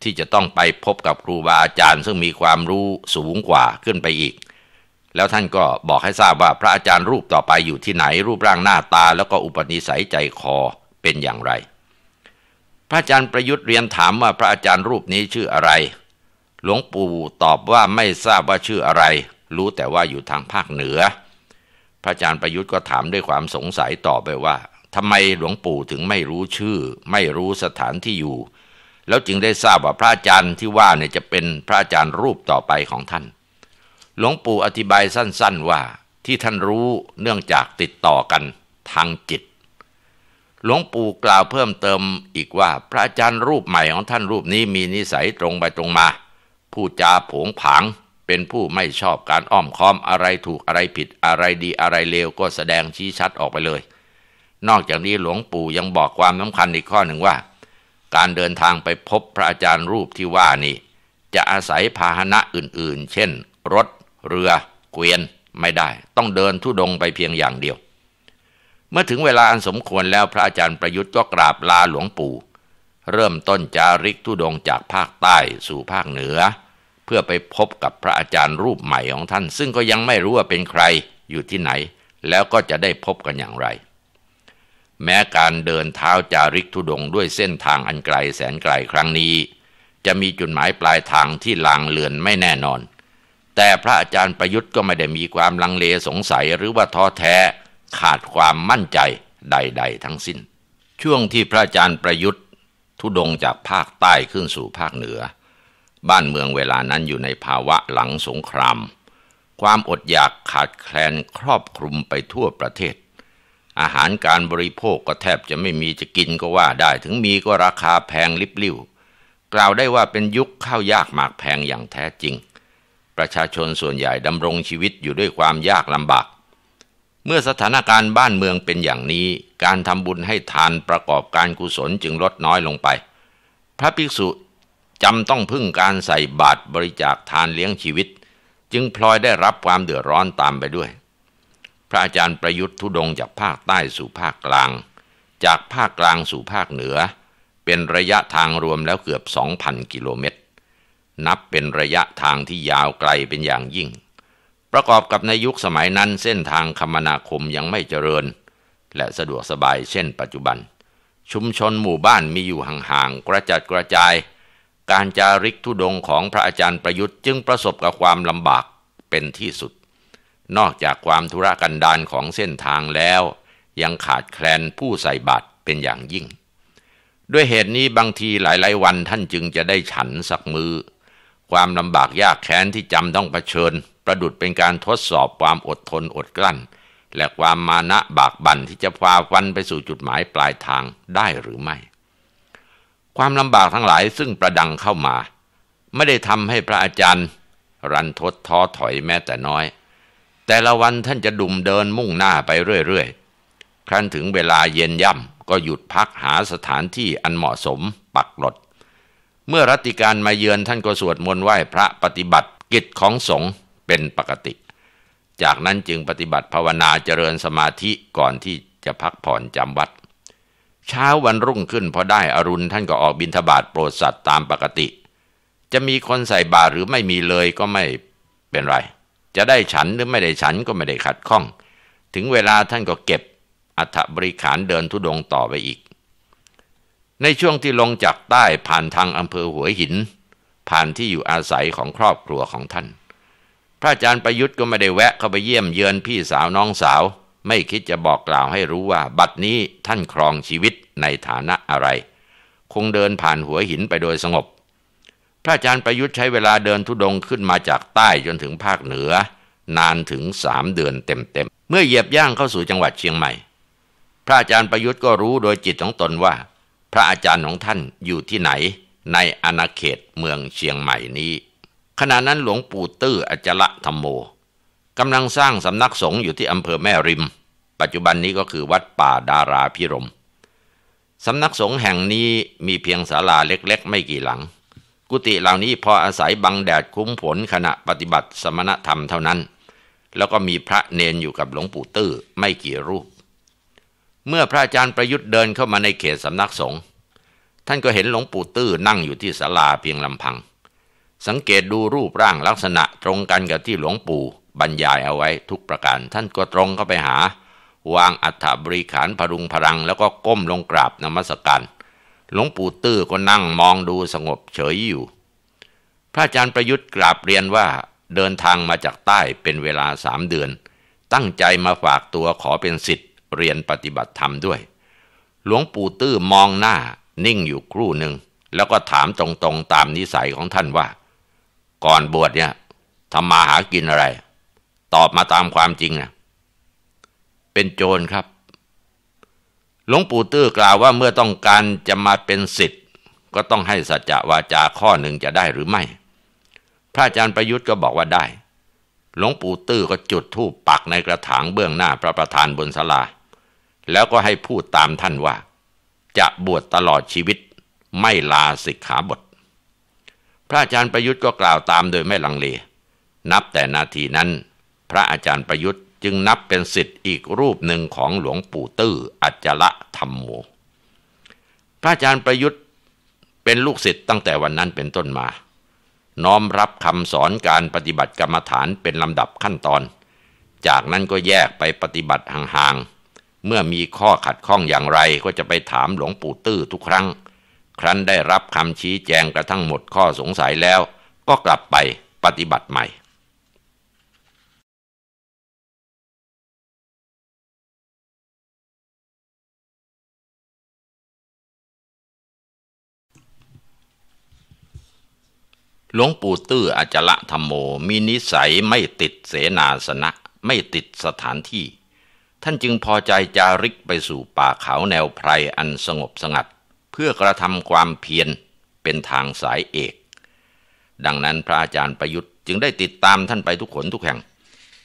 ที่จะต้องไปพบกับครูบาอาจารย์ ซึ่งมีความรู้สูงกว่าขึ้นไปอีก แล้วท่านก็บอกให้ทราบว่าพระอาจารย์รูปต่อไปอยู่ที่ไหนรูปร่างหน้าตา แล้วก็อุปนิสัยใจคอเป็นอย่างไร พระอาจารย์ประยุทธ์เรียนถามว่าพระอาจารย์รูปนี้ชื่ออะไร หลวงปู่ตอบว่าไม่ทราบว่าชื่ออะไร รู้แต่ว่าอยู่ทางภาคเหนือ พระอาจารย์ประยุทธ์ก็ถามด้วยความสงสัยต่อไปว่าทำไมหลวงปู่ถึงไม่รู้ชื่อ ไม่รู้สถานที่อยู่แล้วจึงได้ทราบว่าพระอาจารย์ที่ว่าเนี่ยจะเป็นพระอาจารย์รูปต่อไปของท่าน หลวงปู่อธิบายสั้นๆว่าที่ท่านรู้เนื่องจากติดต่อกันทางจิต หลวงปู่กล่าวเพิ่มเติมอีกว่า พระอาจารย์รูปใหม่ของท่านรูปนี้มีนิสัยตรงไปตรงมา ผู้จาผงผางเป็นผู้ไม่ชอบการอ้อมค้อมอะไรถูกอะไรผิดอะไรดีอะไรเลว ก็แสดงชี้ชัดออกไปเลย นอกจากนี้หลวงปู่ยังบอกความสำคัญอีกข้อหนึ่งว่าการเดินทางไปพบพระอาจารย์รูปที่ว่านี่จะอาศัยพาหนะอื่นๆ เช่นรถ เรือ เกวียนไม่ได้ ต้องเดินทุดงไปเพียงอย่างเดียว เมื่อถึงเวลาอันสมควรแล้วพระอาจารย์ประยุทธ์ก็กราบลาหลวงปู่เริ่มต้นจาริกทุดงจากภาคใต้สู่ภาคเหนือ เพื่อไปพบกับพระอาจารย์รูปใหม่ของท่าน ซึ่งก็ยังไม่รู้ว่าเป็นใครอยู่ที่ไหน แล้วก็จะได้พบกันอย่างไรแม้การเดินเท้าจาริกทุดงด้วยเส้นทางอันไกลแสนไกลครั้งนี้จะมีจุดหมายปลายทางที่ลางเลือนไม่แน่นอน แต่พระอาจารย์ประยุทธ์ก็ไม่ได้มีความลังเลสงสัยหรือว่าท้อแท้ขาดความมั่นใจใดๆ ทั้งสิ้น ช่วงที่พระอาจารย์ประยุทธ์ทุดงจากภาคใต้ขึ้นสู่ภาคเหนือ บ้านเมืองเวลานั้นอยู่ในภาวะหลังสงคราม ความอดอยากขาดแคลนครอบคลุมไปทั่วประเทศอาหารการบริโภคก็แทบจะไม่มีจะกินก็ว่าได้ถึงมีก็ราคาแพงลิบลิ่วกล่าวได้ว่าเป็นยุคข้าวยากหมากแพงอย่างแท้จริง ประชาชนส่วนใหญ่ดำรงชีวิตอยู่ด้วยความยากลำบาก เมื่อสถานการณ์บ้านเมืองเป็นอย่างนี้ การทำบุญให้ทานประกอบการกุศลจึงลดน้อยลงไป พระภิกษุจำต้องพึ่งการใส่บาตรบริจาคทานเลี้ยงชีวิต จึงพลอยได้รับความเดือดร้อนตามไปด้วยพระอาจารย์ประยุทธ์ทุดงจากภาคใต้สู่ภาคกลาง จากภาคกลางสู่ภาคเหนือเป็นระยะทางรวมแล้วเกือบ 2,000 กิโลเมตร นับเป็นระยะทางที่ยาวไกลเป็นอย่างยิ่ง ประกอบกับในยุคสมัยนั้นเส้นทางคมนาคมยังไม่เจริญ และสะดวกสบายเช่นปัจจุบัน ชุมชนหมู่บ้านมีอยู่ห่างๆกระจัดกระจาย การจาริกทุดงของพระอาจารย์ประยุทธ์จึงประสบกับความลำบากเป็นที่สุดนอกจากความธุระกันดารของเส้นทางแล้ว ยังขาดแคลนผู้ใส่บาตรเป็นอย่างยิ่ง ด้วยเหตุนี้บางทีหลายๆ วันท่านจึงจะได้ฉันสักมือความลำบากยากแค้นที่จำต้องเผชิญ ประดุดเป็นการทดสอบความอดทนอดกลั้น และความมานะบากบั่นที่จะพาฟัน ไปสู่จุดหมายปลายทางได้หรือไม่ ความลำบากทั้งหลายซึ่งประดังเข้ามา ไม่ได้ทำให้พระอาจารย์ รันทดท้อถอยแม้แต่น้อยแต่ละวันท่านจะดุมเดินมุ่งหน้าไปเรื่อยๆ ครั้นถึงเวลาเย็นย่ำก็หยุดพักหาสถานที่อันเหมาะสมปักหลดเมื่อรัติการมาเยือนท่านก็สวดมนต์ไหว้พระปฏิบัติกิจของสงฆ์เป็นปกติ จากนั้นจึงปฏิบัติภาวนาเจริญสมาธิก่อนที่จะพักผ่อนจำวัด เช้าวันรุ่งขึ้นพอได้อรุณท่านก็ออกบิณฑบาตโปรดสัตว์ตามปกติ จะมีคนใส่บาตรหรือไม่มีเลยก็ไม่เป็นไรจะได้ฉันหรือไม่ได้ฉันก็ไม่ได้ขัดข้อง ถึงเวลาท่านก็เก็บ อัฐบริขารเดินทุดงต่อไปอีก ในช่วงที่ลงจากใต้ผ่านทางอำเภอหัวหิน ผ่านที่อยู่อาศัยของครอบครัวของท่าน พระอาจารย์ประยุทธ์ก็ไม่ได้แวะเข้าไปเยี่ยมเยือนพี่สาวน้องสาว ไม่คิดจะบอกกล่าวให้รู้ว่าบัดนี้ท่านครองชีวิตในฐานะอะไร คงเดินผ่านหัวหินไปโดยสงบระอาจารย์ประยุทธ์ใช้เวลาเดินทุดงขึ้นมาจากใต้จนถึงภาคเหนือ นานถึงสามเดือนเต็มๆเมื่อเหยียบย่างเข้าสู่จังหวัดเชียงใหม่ พระอาจารย์ประยุทธ์ก็รู้โดยจิตของตนว่า พระอาจารย์ของท่านอยู่ที่ไหนในอาณาเขตเมืองเชียงใหม่นี้ ขณะนั้นหลวงปู่ตื้ออจละธรรมโมกำลังสร้างสำนักสงฆ์อยู่ที่อำเภอแม่ริม ปัจจุบันนี้ก็คือวัดป่าดาราพิรมสำนักสงฆ์แห่งนี้มีเพียงศาลาเล็กๆ ไม่กี่หลังกุฏิเหล่านี้พออาศัยบังแดดคุ้มผลขณะปฏิบัติสมณธรรมเท่านั้น แล้วก็มีพระเนนอยู่กับหลวงปู่ตื้อไม่กี่รูป เมื่อพระอาจารย์ประยุทธ์เดินเข้ามาในเขตสำนักสงฆ์ท่านก็เห็นหลวงปู่ตื้อนั่งอยู่ที่ศาลาเพียงลำพัง สังเกตดูรูปร่างลักษณะตรงกันกับที่หลวงปู่ บรรยายเอาไว้ทุกประการ ท่านก็ตรงเข้าไปหา วางอัฐบริขารพรุงพรัง แล้วก็ก้มลงกราบนมัสการหลวงปู่ตื้อก็นั่งมองดูสงบเฉยอยู่ พระอาจารย์ประยุทธ์กราบเรียนว่า เดินทางมาจากใต้เป็นเวลาสามเดือน ตั้งใจมาฝากตัวขอเป็นสิทธิ์เรียนปฏิบัติธรรมด้วย หลวงปู่ตื้อมองหน้า นิ่งอยู่ครู่หนึ่งแล้วก็ถามตรงๆตามนิสัยของท่านว่า ก่อนบวชเนี่ยทำมาหากินอะไร ตอบมาตามความจริงนะเป็นโจรครับหลวงปู่ตื้อกล่าวว่าเมื่อต้องการจะมาเป็นสิทธิ์ก็ต้องให้สัจจะวาจาข้อหนึ่งจะได้หรือไม่ พระอาจารย์ประยุทธ์ก็บอกว่าได้หลวงปู่ตื้อก็จุดธูปปักในกระถางเบื้องหน้าพระประธานบนศาลา แล้วก็ให้พูดตามท่านว่าจะบวชตลอดชีวิตไม่ลาสิกขาบท พระอาจารย์ประยุทธ์ก็กล่าวตามโดยไม่ลังเล นับแต่นาทีนั้นพระอาจารย์ประยุทธ์จึงนับเป็นสิทธิ์อีกรูปหนึ่งของหลวงปู่ตื้ออัจรละธรรมโมพระอาจารย์ประยุทธ์เป็นลูกศิษย์ตั้งแต่วันนั้นเป็นต้นมา น้อมรับคำสอนการปฏิบัติกรรมฐานเป็นลำดับขั้นตอน จากนั้นก็แยกไปปฏิบัติห่าง ๆ เมื่อมีข้อขัดข้องอย่างไรก็จะไปถามหลวงปู่ตื้อทุกครั้ง ครั้นได้รับคำชี้แจงกระทั่งหมดข้อสงสัยแล้ว ก็กลับไปปฏิบัติใหม่หลวงปู่ตื้ออจละธรรมโมมีนิสัยไม่ติดเสนาสนะ ไม่ติดสถานที่ ท่านจึงพอใจจาริกไปสู่ป่าเขาแนวไพรอันสงบสงัด เพื่อกระทำความเพียรเป็นทางสายเอก ดังนั้นพระอาจารย์ประยุทธ์จึงได้ติดตามท่านไปทุกขนทุกแห่ง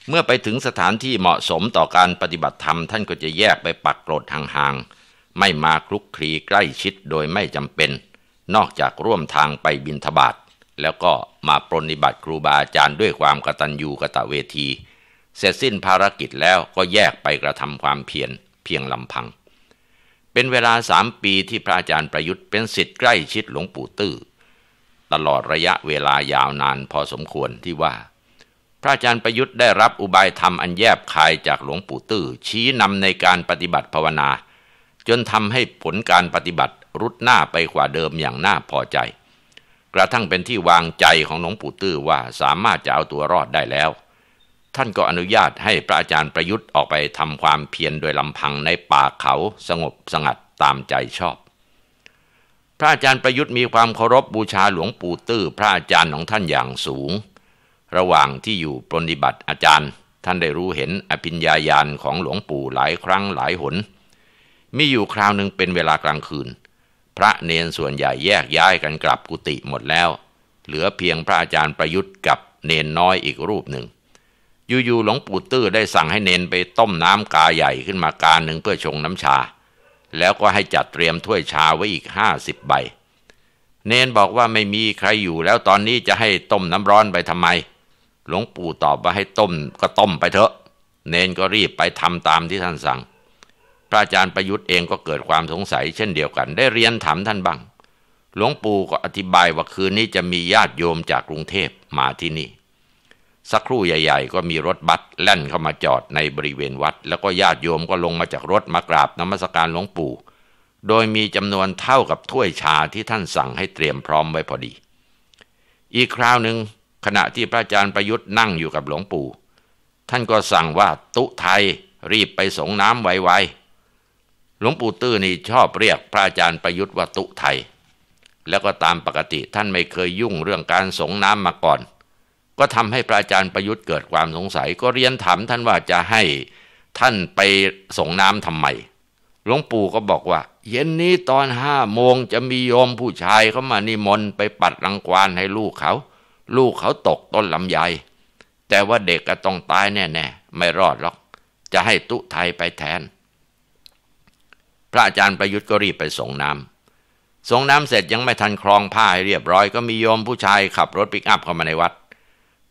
เมื่อไปถึงสถานที่เหมาะสมต่อการปฏิบัติธรรมท่านก็จะแยกไปปักกรดห่างๆไม่มาคลุกคลีใกล้ชิดโดยไม่จำเป็น นอกจากร่วมทางไปบินทบาทแล้วก็มาปรนิบัติครูบาอาจารย์ด้วยความกตัญญูกะตะเวที เสร็จสิ้นภารกิจแล้วก็แยกไปกระทำความเพียรเพียงลำพัง เป็นเวลาสามปีที่พระอาจารย์ประยุทธ์เป็นสิทธิ์ใกล้ชิดหลวงปู่ตื้อตลอดระยะเวลายาวนานพอสมควรที่ว่า พระอาจารย์ประยุทธ์ได้รับอุบายธรรมอันแยบคายจากหลวงปู่ตื้อชี้นำในการปฏิบัติภาวนา จนทำให้ผลการปฏิบัติรุดหน้าไปกว่าเดิมอย่างน่าพอใจกระทั่งเป็นที่วางใจของหลวงปู่ตื้อว่าสามารถจะเอาตัวรอดได้แล้ว ท่านก็อนุญาตให้พระอาจารย์ประยุทธ์ออกไปทำความเพียรโดยลำพังในป่าเขาสงบสงัดตามใจชอบ พระอาจารย์ประยุทธ์มีความเคารพบูชาหลวงปู่ตื้อพระอาจารย์ของท่านอย่างสูงระหว่างที่อยู่ปรนิบัติอาจารย์ ท่านได้รู้เห็นอภิญญาญาณของหลวงปู่หลายครั้งหลายหน มีอยู่คราวหนึ่งเป็นเวลากลางคืนพระเนนส่วนใหญ่แยกย้ายกันกลับกุฏิหมดแล้ว เหลือเพียงพระอาจารย์ประยุทธ์กับเนนน้อยอีกรูปหนึ่ง อยู่ๆหลวงปู่ตื้อได้สั่งให้เนนไปต้มน้ำกาใหญ่ขึ้นมากาหนึ่งเพื่อชงน้ำชา แล้วก็ให้จัดเตรียมถ้วยชาไว้อีกห้าสิบใบ เนนบอกว่าไม่มีใครอยู่แล้วตอนนี้จะให้ต้มน้ำร้อนไปทำไม หลวงปู่ตอบว่าให้ต้มก็ต้มไปเถอะ เนนก็รีบไปทำตามที่ท่านสั่งพระอาจารย์ประยุทธ์เองก็เกิดความสงสัยเช่นเดียวกัน ได้เรียนถามท่านบ้าง หลวงปู่ก็อธิบายว่าคืนนี้จะมีญาติโยมจากกรุงเทพมาที่นี่ สักครู่ใหญ่ๆก็มีรถบัสแล่นเข้ามาจอดในบริเวณวัด แล้วก็ญาติโยมก็ลงมาจากรถมากราบนมัสการหลวงปู่ โดยมีจำนวนเท่ากับถ้วยชาที่ท่านสั่งให้เตรียมพร้อมไว้พอดี อีกคราวหนึ่งขณะที่พระอาจารย์ประยุทธ์นั่งอยู่กับหลวงปู่ ท่านก็สั่งว่าตุไทยรีบไปสงน้ำไวๆหลวงปู่ตื้อนี่ชอบเรียกพระอาจารย์ประยุทธ์วัตุไทย แล้วก็ตามปกติท่านไม่เคยยุ่งเรื่องการสงน้ำมาก่อน ก็ทำให้พระอาจารย์ประยุทธ์เกิดความสงสัย ก็เรียนถามท่านว่าจะให้ท่านไปสงน้ำทำไม หลวงปู่ก็บอกว่าเย็นนี้ตอนห้าโมงจะมีโยมผู้ชายเขามานิมนต์ไปปัดรังควานให้ลูกเขา ลูกเขาตกต้นลำไยแต่ว่าเด็กก็ต้องตายแน่ๆ ไม่รอดหรอก จะให้ตุไทยไปแทนพระอาจารย์ประยุทธ์ก็รีบไปส่งน้ำ ส่งน้ำเสร็จยังไม่ทันคลองผ้าให้เรียบร้อยก็มีโยมผู้ชายขับรถปิกอัพเข้ามาในวัด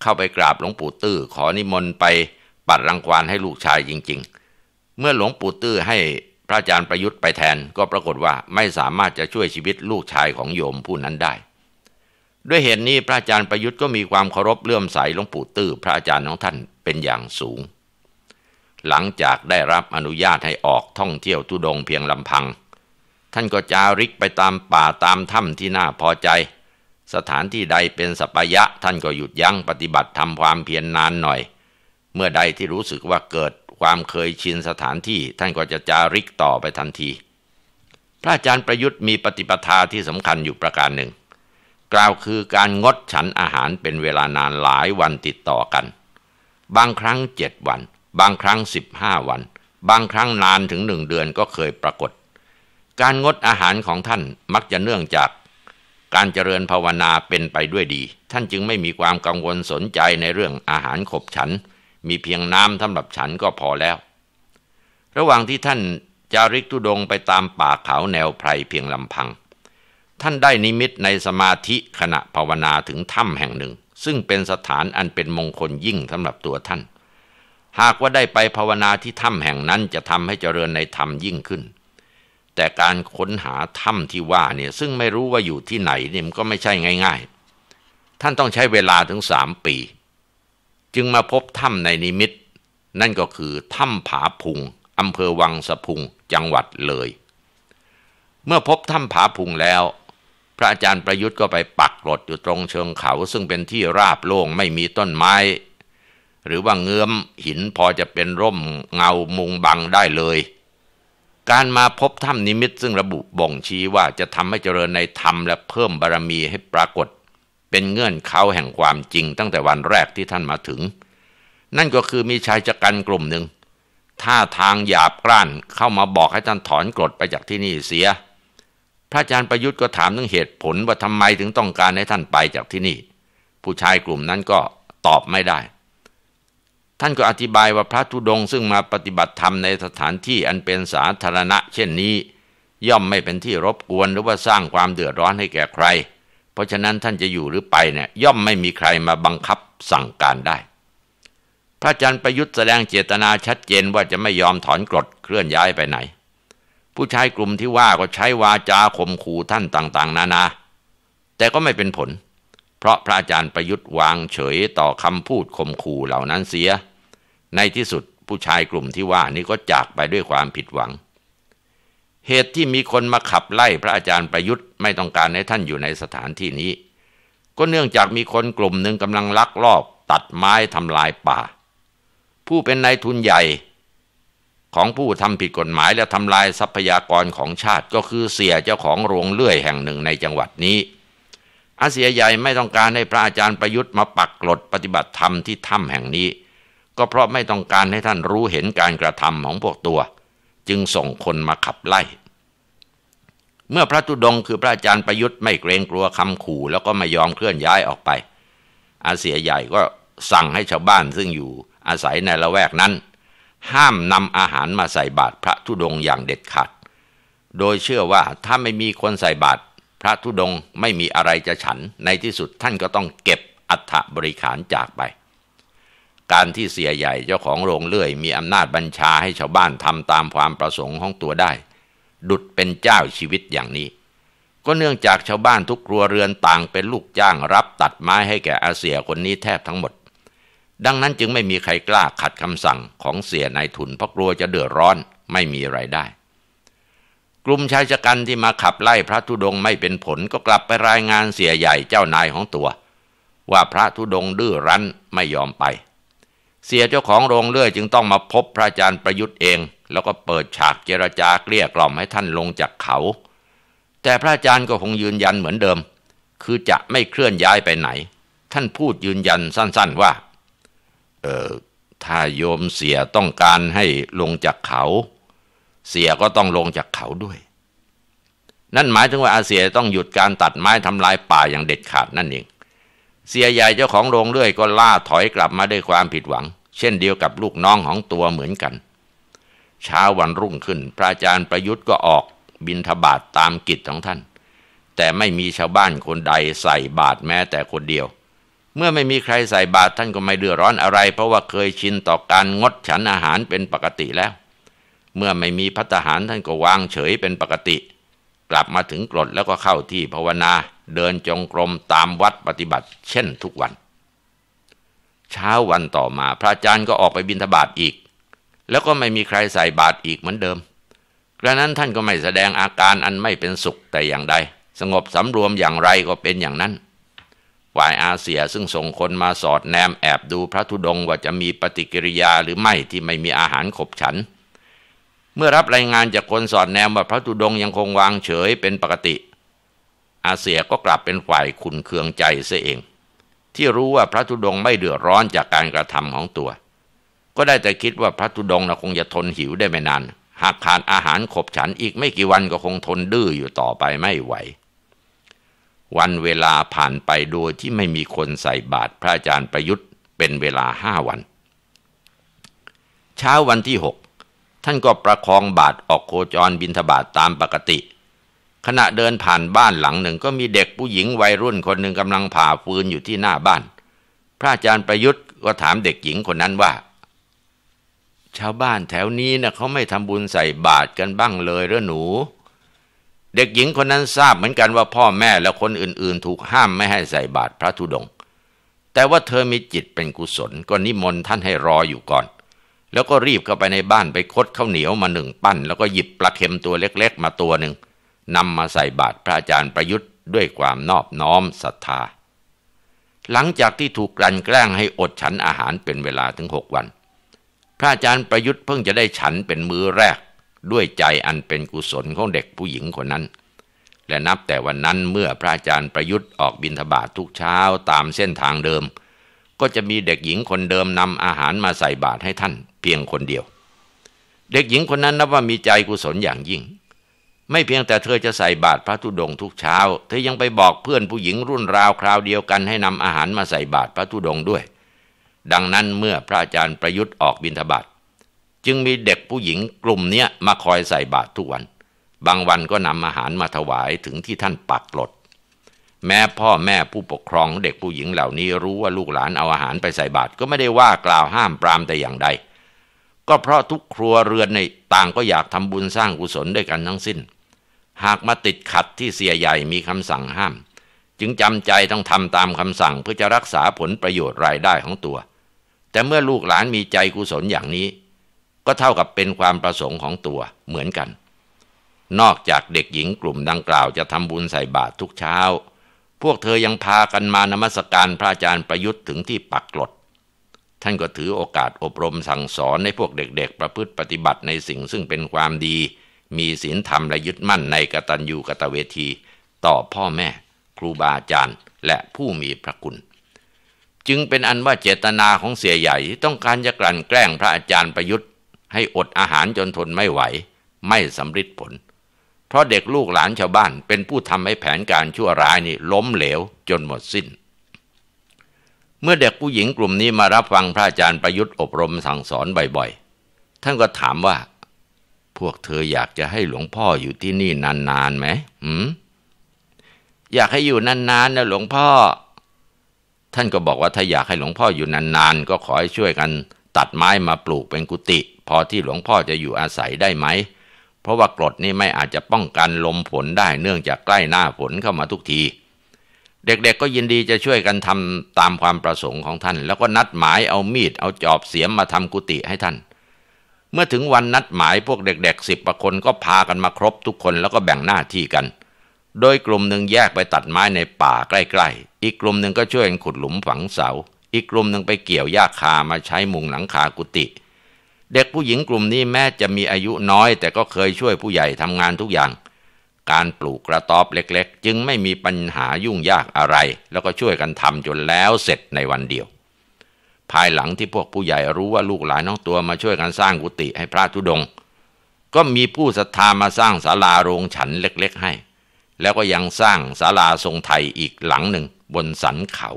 เข้าไปกราบหลวงปู่ตื้อขอนิมนต์ไปปัดรังควานให้ลูกชายจริง ๆ เมื่อหลวงปู่ตื้อให้พระอาจารย์ประยุทธ์ไปแทนก็ปรากฏว่าไม่สามารถจะช่วยชีวิตลูกชายของโยมผู้นั้นได้ ด้วยเหตุนนี้พระอาจารย์ประยุทธ์ก็มีความเคารพเลื่อมใสหลวงปู่ตื้อพระอาจารย์ของท่านเป็นอย่างสูงหลังจากได้รับอนุญาตให้ออกท่องเที่ยวทุดงเพียงลำพัง ท่านก็จาริกไปตามป่าตามถ้ำที่น่าพอใจ สถานที่ใดเป็นสัปยะท่านก็หยุดยั้งปฏิบัติทำความเพียรนนานหน่อย เมื่อใดที่รู้สึกว่าเกิดความเคยชินสถานที่ท่านก็จะจาริกต่อไปทันที พระอาจารย์ประยุทธ์มีปฏิปทาที่สำคัญอยู่ประการหนึ่ง กล่าวคือการงดฉันอาหารเป็นเวลานานหลายวันติดต่อกัน บางครั้งเจ็ดวันบางครั้ง 15 วัน บางครั้งนานถึงหนึ่งเดือนก็เคยปรากฏ การงดอาหารของท่านมักจะเนื่องจากการเจริญภาวนาเป็นไปด้วยดี ท่านจึงไม่มีความกังวลสนใจในเรื่องอาหารขบฉัน มีเพียงน้ำสำหรับฉันก็พอแล้ว ระหว่างที่ท่านจาริกตุดงไปตามป่าเขาแนวไพรเพียงลำพัง ท่านได้นิมิตในสมาธิขณะภาวนาถึงถ้ำแห่งหนึ่ง ซึ่งเป็นสถานอันเป็นมงคลยิ่งสำหรับตัวท่านหากว่าได้ไปภาวนาที่ถ้ำแห่งนั้นจะทำให้เจริญในธรรมยิ่งขึ้น แต่การค้นหาถ้ำที่ว่าเนี่ย ซึ่งไม่รู้ว่าอยู่ที่ไหนเนี่ยมันก็ไม่ใช่ง่าย ๆ ท่านต้องใช้เวลาถึงสามปี จึงมาพบถ้ำในนิมิตนั่นก็คือถ้ำผาพุงอำเภอวังสะพุงจังหวัดเลย เมื่อพบถ้ำผาพุงแล้ว พระอาจารย์ประยุทธ์ก็ไปปักหลดอยู่ตรงเชิงเขา ซึ่งเป็นที่ราบโล่งไม่มีต้นไม้หรือว่าเงื้อมหินพอจะเป็นร่มเงามุงบังได้เลย การมาพบถ้ำนิมิตซึ่งระบุบ่งชี้ว่าจะทำให้เจริญในธรรมและเพิ่มบารรมีให้ปรากฏ เป็นเงื่อนเขาแห่งความจริงตั้งแต่วันแรกที่ท่านมาถึง นั่นก็คือมีชายจักรันกลุ่มหนึ่งท่าทางหยาบกร้านเข้ามาบอกให้ท่านถอนกรดไปจากที่นี่เสีย พระอาจารย์ประยุทธ์ก็ถามถึงเหตุผลว่าทำไมถึงต้องการให้ท่านไปจากที่นี่ ผู้ชายกลุ่มนั้นก็ตอบไม่ได้ท่านก็อธิบายว่าพระธุดงซึ่งมาปฏิบัติธรรมในสถานที่อันเป็นสาธารณะเช่นนี้ ย่อมไม่เป็นที่รบกวนหรือว่าสร้างความเดือดร้อนให้แก่ใคร เพราะฉะนั้นท่านจะอยู่หรือไปเนี่ยย่อมไม่มีใครมาบังคับสั่งการได้ พระจัจทร์ประยุทธ์แสดงเจตนาชัดเจนว่าจะไม่ยอมถอนกรดเคลื่อนย้ายไปไหน ผู้ชายกลุ่มที่ว่าก็ใช้วาจาข่มขู่ท่านต่าง ๆ นานา แต่ก็ไม่เป็นผลเพราะพระอาจารย์ประยุทธ์วางเฉยต่อคำพูดคมขู่เหล่านั้นเสีย ในที่สุดผู้ชายกลุ่มที่ว่านี้ก็จากไปด้วยความผิดหวัง เหตุที่มีคนมาขับไล่พระอาจารย์ประยุทธ์ ไม่ต้องการให้ท่านอยู่ในสถานที่นี้ ก็เนื่องจากมีคนกลุ่มหนึ่งกำลังลักลอบตัดไม้ทำลายป่า ผู้เป็นนายทุนใหญ่ของผู้ทำผิดกฎหมายและทำลายทรัพยากรของชาติก็คือเสียเจ้าของโรงเลื่อยแห่งหนึ่งในจังหวัดนี้อาเสียใหญ่ไม่ต้องการให้พระอาจารย์ประยุทธ์มาปักกลดปฏิบัติธรรมที่ถ้ำแห่งนี้ ก็เพราะไม่ต้องการให้ท่านรู้เห็นการกระทำของพวกตัว จึงส่งคนมาขับไล่ เมื่อพระตุดงคือพระอาจารย์ประยุทธ์ไม่เกรงกลัวคำขู่แล้วก็ไม่ยอมเคลื่อนย้ายออกไป อาเสียใหญ่ก็สั่งให้ชาวบ้านซึ่งอยู่อาศัยในละแวกนั้น ห้ามนำอาหารมาใส่บาตรพระธุดงอย่างเด็ดขาดโดยเชื่อว่าถ้าไม่มีคนใส่บาตรพระธุดงไม่มีอะไรจะฉัน ในที่สุดท่านก็ต้องเก็บอัฐบริขารจากไป การที่เสียใหญ่เจ้าของโรงเลื่อย มีอำนาจบัญชาให้ชาวบ้านทำตามความประสงค์ของตัวได้ ดุดเป็นเจ้าชีวิตอย่างนี้ ก็เนื่องจากชาวบ้านทุกครัวเรือนต่างเป็นลูกจ้างรับตัดไม้ให้แก่อาเสียคนนี้แทบทั้งหมด ดังนั้นจึงไม่มีใครกล้าขัดคำสั่งของเสียนายทุนเพราะกลัวจะเดือดร้อนไม่มีไรายได้กลุ่มชายชะกันที่มาขับไล่พระธุดงไม่เป็นผลก็กลับไปรายงานเสียใหญ่เจ้านายของตัว ว่าพระธุดงดื้อรั้นไม่ยอมไป เสียเจ้าของโรงเลื่อยจึงต้องมาพบพระอาจารย์ประยุทธ์เอง แล้วก็เปิดฉากเจรจาเกลี้ยกล่อมให้ท่านลงจากเขา แต่พระอาจารย์ก็คงยืนยันเหมือนเดิม คือจะไม่เคลื่อนย้ายไปไหน ท่านพูดยืนยันสั้นๆว่า เออถ้าโยมเสียต้องการให้ลงจากเขาเสียก็ต้องลงจากเขาด้วย นั่นหมายถึงว่าอาเสียต้องหยุดการตัดไม้ ทำลายป่าอย่างเด็ดขาดนั่นเอง เสียใหญ่เจ้าของโรงเลื่อยก็ล่าถอยกลับมา ด้วยความผิดหวัง เช่นเดียวกับลูกน้องของตัวเหมือนกัน เช้าวันรุ่งขึ้น พระอาจารย์ประยุทธ์ก็ออกบินทบาทตามกิจของท่าน แต่ไม่มีชาวบ้านคนใดใส่บาตรแม้แต่คนเดียว เมื่อไม่มีใครใส่บาตรท่านก็ไม่เดือดร้อนอะไรเพราะว่าเคยชินต่อการงดฉันอาหารเป็นปกติแล้วเมื่อไม่มีพัตหารท่านก็วางเฉยเป็นปกติ กลับมาถึงกรดแล้วก็เข้าที่ภาวนา เดินจงกรมตามวัดปฏิบัติเช่นทุกวัน เช้าวันต่อมาพระอาจารย์ก็ออกไปบิณฑบาตอีก แล้วก็ไม่มีใครใส่บาตรอีกเหมือนเดิมกระนั้นท่านก็ไม่แสดงอาการอันไม่เป็นสุขแต่อย่างใด สงบสำรวมอย่างไรก็เป็นอย่างนั้นฝ่ายอาเซียซึ่งส่งคนมาสอดแนมแอบดูพระธุดงว่าจะมีปฏิกิริยาหรือไม่ที่ไม่มีอาหารขบฉันเมื่อรับรายงานจากคนสอนแนวว่าพระตุดงยังคงวางเฉยเป็นปกติ อาเสียก็กลับเป็นฝ่ายขุนเคืองใจเสียเอง ที่รู้ว่าพระตุดงไม่เดือดร้อนจากการกระทำของตัว ก็ได้แต่คิดว่าพระตุดงนะคงจะทนหิวได้ไม่นานหากขาดอาหารขบฉันอีกไม่กี่วันก็คงทนดื้ออยู่ต่อไปไม่ไหว วันเวลาผ่านไปโดยที่ไม่มีคนใส่บาตรพระอาจารย์ประยุทธ์เป็นเวลาห้าวันเช้าวันที่หกท่านก็ประคองบาท ออกโคจรบินทบาทตามปกติ ขณะเดินผ่านบ้านหลังหนึ่งก็มีเด็กผู้หญิงวัยรุ่นคนหนึ่งกำลังผ่าฟืนอยู่ที่หน้าบ้าน พระอาจารย์ประยุทธ์ก็ถามเด็กหญิงคนนั้นว่า ชาวบ้านแถวนี้นะเขาไม่ทำบุญใส่บาทกันบ้างเลยหรือหนู เด็กหญิงคนนั้นทราบเหมือนกันว่าพ่อแม่และคนอื่น ๆ ถูกห้ามไม่ให้ใส่บาทพระธุดงค์แต่ว่าเธอมีจิตเป็นกุศลก็นิมนต์ท่านให้รออยู่ก่อนแล้วก็รีบเข้าไปในบ้านไปคดข้าวเหนียวมาหนึ่งปั้น แล้วก็หยิบปลาเค็มตัวเล็ก ๆ มาตัวหนึ่งนำมาใส่บาตรพระอาจารย์ประยุทธ์ด้วยความนอบน้อมศรัทธา หลังจากที่ถูกกลั่นแกล้งให้อดฉันอาหารเป็นเวลาถึงหกวัน พระอาจารย์ประยุทธ์เพิ่งจะได้ฉันเป็นมือแรก ด้วยใจอันเป็นกุศลของเด็กผู้หญิงคนนั้น และนับแต่วันนั้นเมื่อพระอาจารย์ประยุทธ์ออกบิณฑบาตททุกเช้าตามเส้นทางเดิมเก็จะมีเด็กหญิงคนเดิมนำอาหารมาใส่บาตรให้ท่านเพียงคนเดียว เด็กหญิงคนนั้นนับว่ามีใจกุศลอย่างยิ่งไม่เพียงแต่เธอจะใส่บาตรพระธุดงทุกเช้า เธอยังไปบอกเพื่อนผู้หญิงรุ่นราวคราวเดียวกันให้นำอาหารมาใส่บาตรพระธุดงด้วย ดังนั้นเมื่อพระอาจารย์ประยุทธ์ออกบิณฑบาตจึงมีเด็กผู้หญิงกลุ่มนี้มาคอยใส่บาตรทุกวัน บางวันก็นำอาหารมาถวายถึงที่ท่านปักหลดแม้พ่อแม่ผู้ปกครองเด็กผู้หญิงเหล่านี้รู้ว่าลูกหลานเอาอาหารไปใส่บาตรก็ไม่ได้ว่ากล่าวห้ามปรามแต่อย่างใดก็เพราะทุกครัวเรือนในต่างก็อยากทำบุญสร้างกุศลด้วยกันทั้งสิ้น หากมาติดขัดที่เสียใหญ่มีคำสั่งห้าม จึงจำใจต้องทำตามคำสั่งเพื่อจะรักษาผลประโยชน์รายได้ของตัว แต่เมื่อลูกหลานมีใจกุศลอย่างนี้ ก็เท่ากับเป็นความประสงค์ของตัวเหมือนกัน นอกจากเด็กหญิงกลุ่มดังกล่าวจะทำบุญใส่บาตรทุกเช้าพวกเธอยังพากันมานมัสการพระอาจารย์ประยุทธ์ถึงที่ปักกลด ท่านก็ถือโอกาสอบรมสั่งสอนให้พวกเด็กๆ ประพฤติปฏิบัติในสิ่งซึ่งเป็นความดี มีศีลธรรมและยึดมั่นในกตัญญูกตเวที ต่อพ่อแม่ครูบาอาจารย์และผู้มีพระคุณ จึงเป็นอันว่าเจตนาของเสียใหญ่่ต้องการจะกลั่นแกล้งพระอาจารย์ประยุทธ์ ให้อดอาหารจนทนไม่ไหว ไม่สำเร็จผลพราะเด็กลูกหลานชาวบ้านเป็นผู้ทำให้แผนการชั่วร้ายนี่ล้มเหลว จนหมดสิน้น เมื่อเด็กผู้หญิงกลุ่มนี้มารับฟังพระอาจารย์ประยุทธ์อบรมสั่งสอนบ่อยๆ ท่านก็ถามว่า พวกเธออยากจะให้หลวงพ่ออยู่ที่นี่นานๆไหมืมอยากให้อยู่นานๆนะหลวงพ่อ ท่านก็บอกว่าถ้าอยากให้หลวงพ่ออยู่นาน ๆ ก็ขอให้ช่วยกันตัดไม้มาปลูกเป็นกุฏิพอที่หลวงพ่อจะอยู่อาศัยได้ไหมเพราะว่ากรดนี่ไม่อาจจะป้องกันลมฝนได้เนื่องจากใกล้หน้าฝนเข้ามาทุกที เด็กๆ ก็ยินดีจะช่วยกันทำตามความประสงค์ของท่านแล้วก็นัดหมายเอามีดเอาจอบเสียมมาทำกุฏิให้ท่าน เมื่อถึงวันนัดหมายพวกเด็กๆสิบคนก็พากันมาครบทุกคนแล้วก็แบ่งหน้าที่กัน โดยกลุ่มหนึ่งแยกไปตัดไม้ในป่าใกล้ๆ อีกกลุ่มหนึ่งก็ช่วยกันขุดหลุมฝังเสา อีกกลุ่มหนึ่งไปเกี่ยวหญ้าคามาใช้มุงหลังคากุฏิเด็กผู้หญิงกลุ่มนี้แม้จะมีอายุน้อยแต่ก็เคยช่วยผู้ใหญ่ทำงานทุกอย่าง การปลูกกระต๊อบเล็กๆ จึงไม่มีปัญหายุ่งยากอะไร แล้วก็ช่วยกันทำจนแล้วเสร็จในวันเดียว ภายหลังที่พวกผู้ใหญ่รู้ว่าลูกหลานน้องตัวมาช่วยกันสร้างกุฏิให้พระธุดง ก็มีผู้ศรัทธามาสร้างศาลาโรงฉันเล็กๆให้ แล้วก็ยังสร้างศาลาทรงไทยอีกหลังหนึ่ง บนสันเขา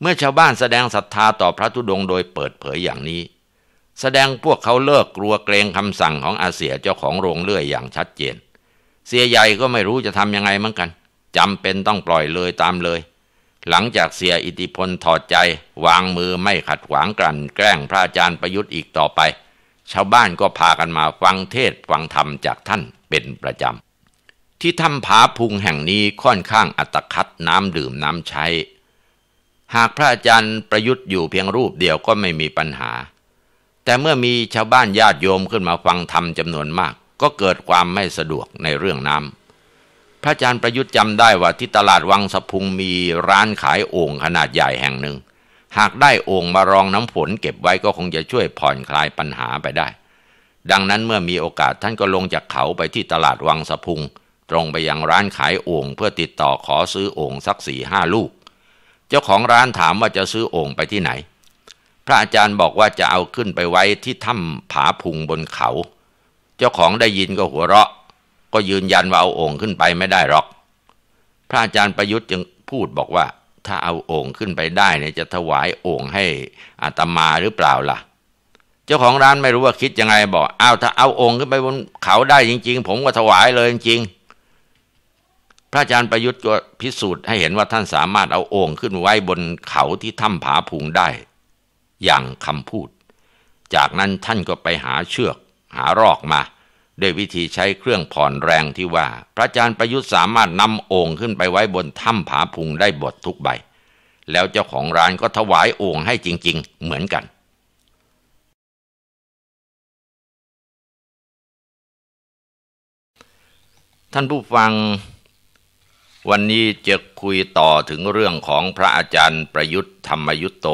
เมื่อชาวบ้านแสดงศรัทธาต่อพระธุดงโดยเปิดเผยอย่างนี้แสดงพวกเขาเลิกกลัวเกรงคำสั่งของอาเสียเจ้าของโรงเลื่อยอย่างชัดเจน เสียใหญ่ก็ไม่รู้จะทำยังไงเหมือนกันจำเป็นต้องปล่อยเลยตามเลย หลังจากเสียอิทธิพลถอดใจวางมือไม่ขัดขวางกลั่นแกล้งพระอาจารย์ประยุทธ์อีกต่อไป ชาวบ้านก็พากันมาฟังเทศฟังธรรมจากท่านเป็นประจำ ที่ถ้ำผาพุงแห่งนี้ค่อนข้างอัตคัดน้ำดื่มน้ำใช้ หากพระอาจารย์ประยุทธ์อยู่เพียงรูปเดียวก็ไม่มีปัญหาแต่เมื่อมีชาวบ้านญาติโยมขึ้นมาฟังธรรมจำนวนมากก็เกิดความไม่สะดวกในเรื่องน้ำพระอาจารย์ประยุทธ์จำได้ว่าที่ตลาดวังสะพุงมีร้านขายโอ่งขนาดใหญ่แห่งหนึ่ง หากได้โอ่งมารองน้ำฝนเก็บไว้ก็คงจะช่วยผ่อนคลายปัญหาไปได้ ดังนั้นเมื่อมีโอกาสท่านก็ลงจากเขาไปที่ตลาดวังสะพุงตรงไปยังร้านขายโอ่งเพื่อติดต่อขอซื้อโอ่งสักสี่ห้าลูก เจ้าของร้านถามว่าจะซื้อโอ่งไปที่ไหนพระอาจารย์บอกว่าจะเอาขึ้นไปไว้ที่ถ้ำผาพุงบนเขา เจ้าของได้ยินก็หัวเราะ ก็ยืนยันว่าเอาองค์ขึ้นไปไม่ได้หรอก พระอาจารย์ประยุทธ์จึงพูดบอกว่า ถ้าเอาองค์ขึ้นไปได้เนี่ยจะถวายองค์ให้อาตมาหรือเปล่าล่ะ เจ้าของร้านไม่รู้ว่าคิดยังไงบอก อ้าวถ้าเอาองค์ขึ้นไปบนเขาได้จริงๆผมก็ถวายเลยจริงๆ พระอาจารย์ประยุทธ์ก็พิสูจน์ให้เห็นว่าท่านสามารถเอาโอ่งขึ้นไว้บนเขาที่ถ้ำผาพุงได้อย่างคำพูด จากนั้นท่านก็ไปหาเชือกหารอกมาด้วยวิธีใช้เครื่องผ่อนแรงที่ว่าพระอาจารย์ประยุทธ์สามารถนำโอ่งขึ้นไปไว้บนถ้ำผาพุงได้บททุกใบ แล้วเจ้าของร้านก็ถวายโอ่งให้จริง ๆ เหมือนกัน ท่านผู้ฟังวันนี้จะคุยต่อถึงเรื่องของพระอาจารย์ประยุทธ์ธรรมยุตโต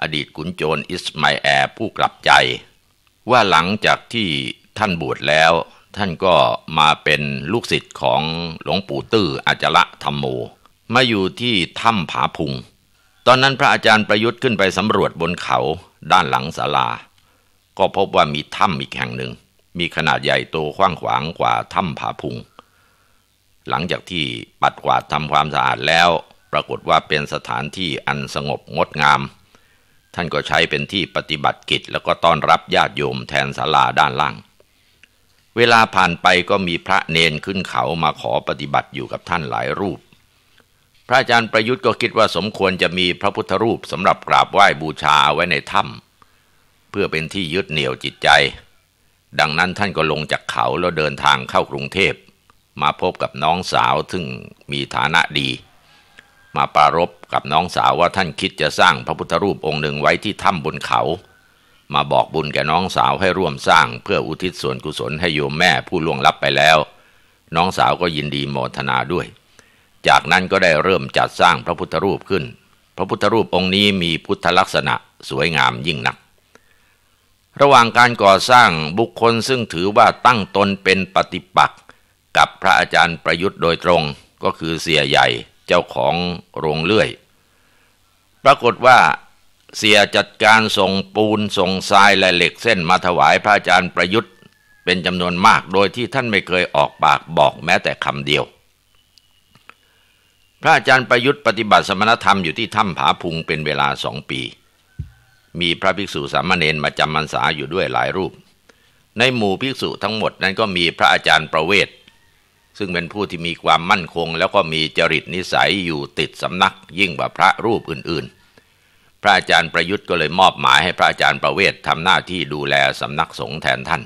อดีตขุนโจรอิสมาแอผู้กลับใจ ว่าหลังจากที่ท่านบวชแล้ว ท่านก็มาเป็นลูกศิษย์ของหลวงปู่ตื้ออาจระธรรมโม มาอยู่ที่ถ้ำผาพุง ตอนนั้นพระอาจารย์ประยุทธ์ขึ้นไปสำรวจบนเขาด้านหลังศาลา ก็พบว่ามีถ้ำอีกแห่งหนึ่ง มีขนาดใหญ่โตกว้างขวางกว่าถ้ำผาพุง หลังจากที่ปัดกวาดทำความสะอาดแล้วปรากฏว่าเป็นสถานที่อันสงบงดงามท่านก็ใช้เป็นที่ปฏิบัติกิจแล้วก็ต้อนรับญาติโยมแทนศาลาด้านล่าง เวลาผ่านไปก็มีพระเนนขึ้นเขามาขอปฏิบัติอยู่กับท่านหลายรูป พระอาจารย์ประยุทธ์ก็คิดว่าสมควรจะมีพระพุทธรูปสำหรับกราบไหว้บูชาไว้ในถ้ำเพื่อเป็นที่ยึดเหนี่ยวจิตใจ ดังนั้นท่านก็ลงจากเขาแล้วเดินทางเข้ากรุงเทพมาพบกับน้องสาวซึ่งมีฐานะดี มาปรารบกับน้องสาวว่าท่านคิดจะสร้างพระพุทธรูปองค์หนึ่งไว้ที่ถ้ำบนเขา มาบอกบุญแก่น้องสาวให้ร่วมสร้าง เพื่ออุทิศส่วนกุศลให้โยมแม่ผู้ล่วงลับไปแล้ว น้องสาวก็ยินดีโมทนาด้วย จากนั้นก็ได้เริ่มจัดสร้างพระพุทธรูปขึ้น พระพุทธรูปองค์นี้ มีพุทธลักษณะสวยงามยิ่งนัก ระหว่างการก่อสร้างบุคคลซึ่งถือว่าตั้งตนเป็นปฏิปักษ์กับพระอาจารย์ประยุทธ์โดยตรงก็คือเสียใหญ่เจ้าของโรงเลื่อย ปรากฏว่าเสียจัดการส่งปูนส่งทรายและเหล็กเส้นมาถวายพระอาจารย์ประยุทธ์ เป็นจำนวนมากโดยที่ท่านไม่เคยออกปากบอกแม้แต่คำเดียว พระอาจารย์ประยุทธ์ปฏิบัติสมณธรรมอยู่ที่ถ้ำผาพุงเป็นเวลาสองปี มีพระภิกษุสามเณรมาจำมันษาอยู่ด้วยหลายรูป ในหมู่ภิกษุทั้งหมดนั้นก็มีพระอาจารย์ประเวเซึ่งเป็นผู้ที่มีความมั่นคงแล้วก็มีจริตนิสัยอยู่ติดสำนักยิ่งกว่าพระรูปอื่นๆ พระอาจารย์ประยุทธ์ก็เลยมอบหมายให้พระอาจารย์ประเวศทำหน้าที่ดูแลสำนักสงฆ์แทนท่าน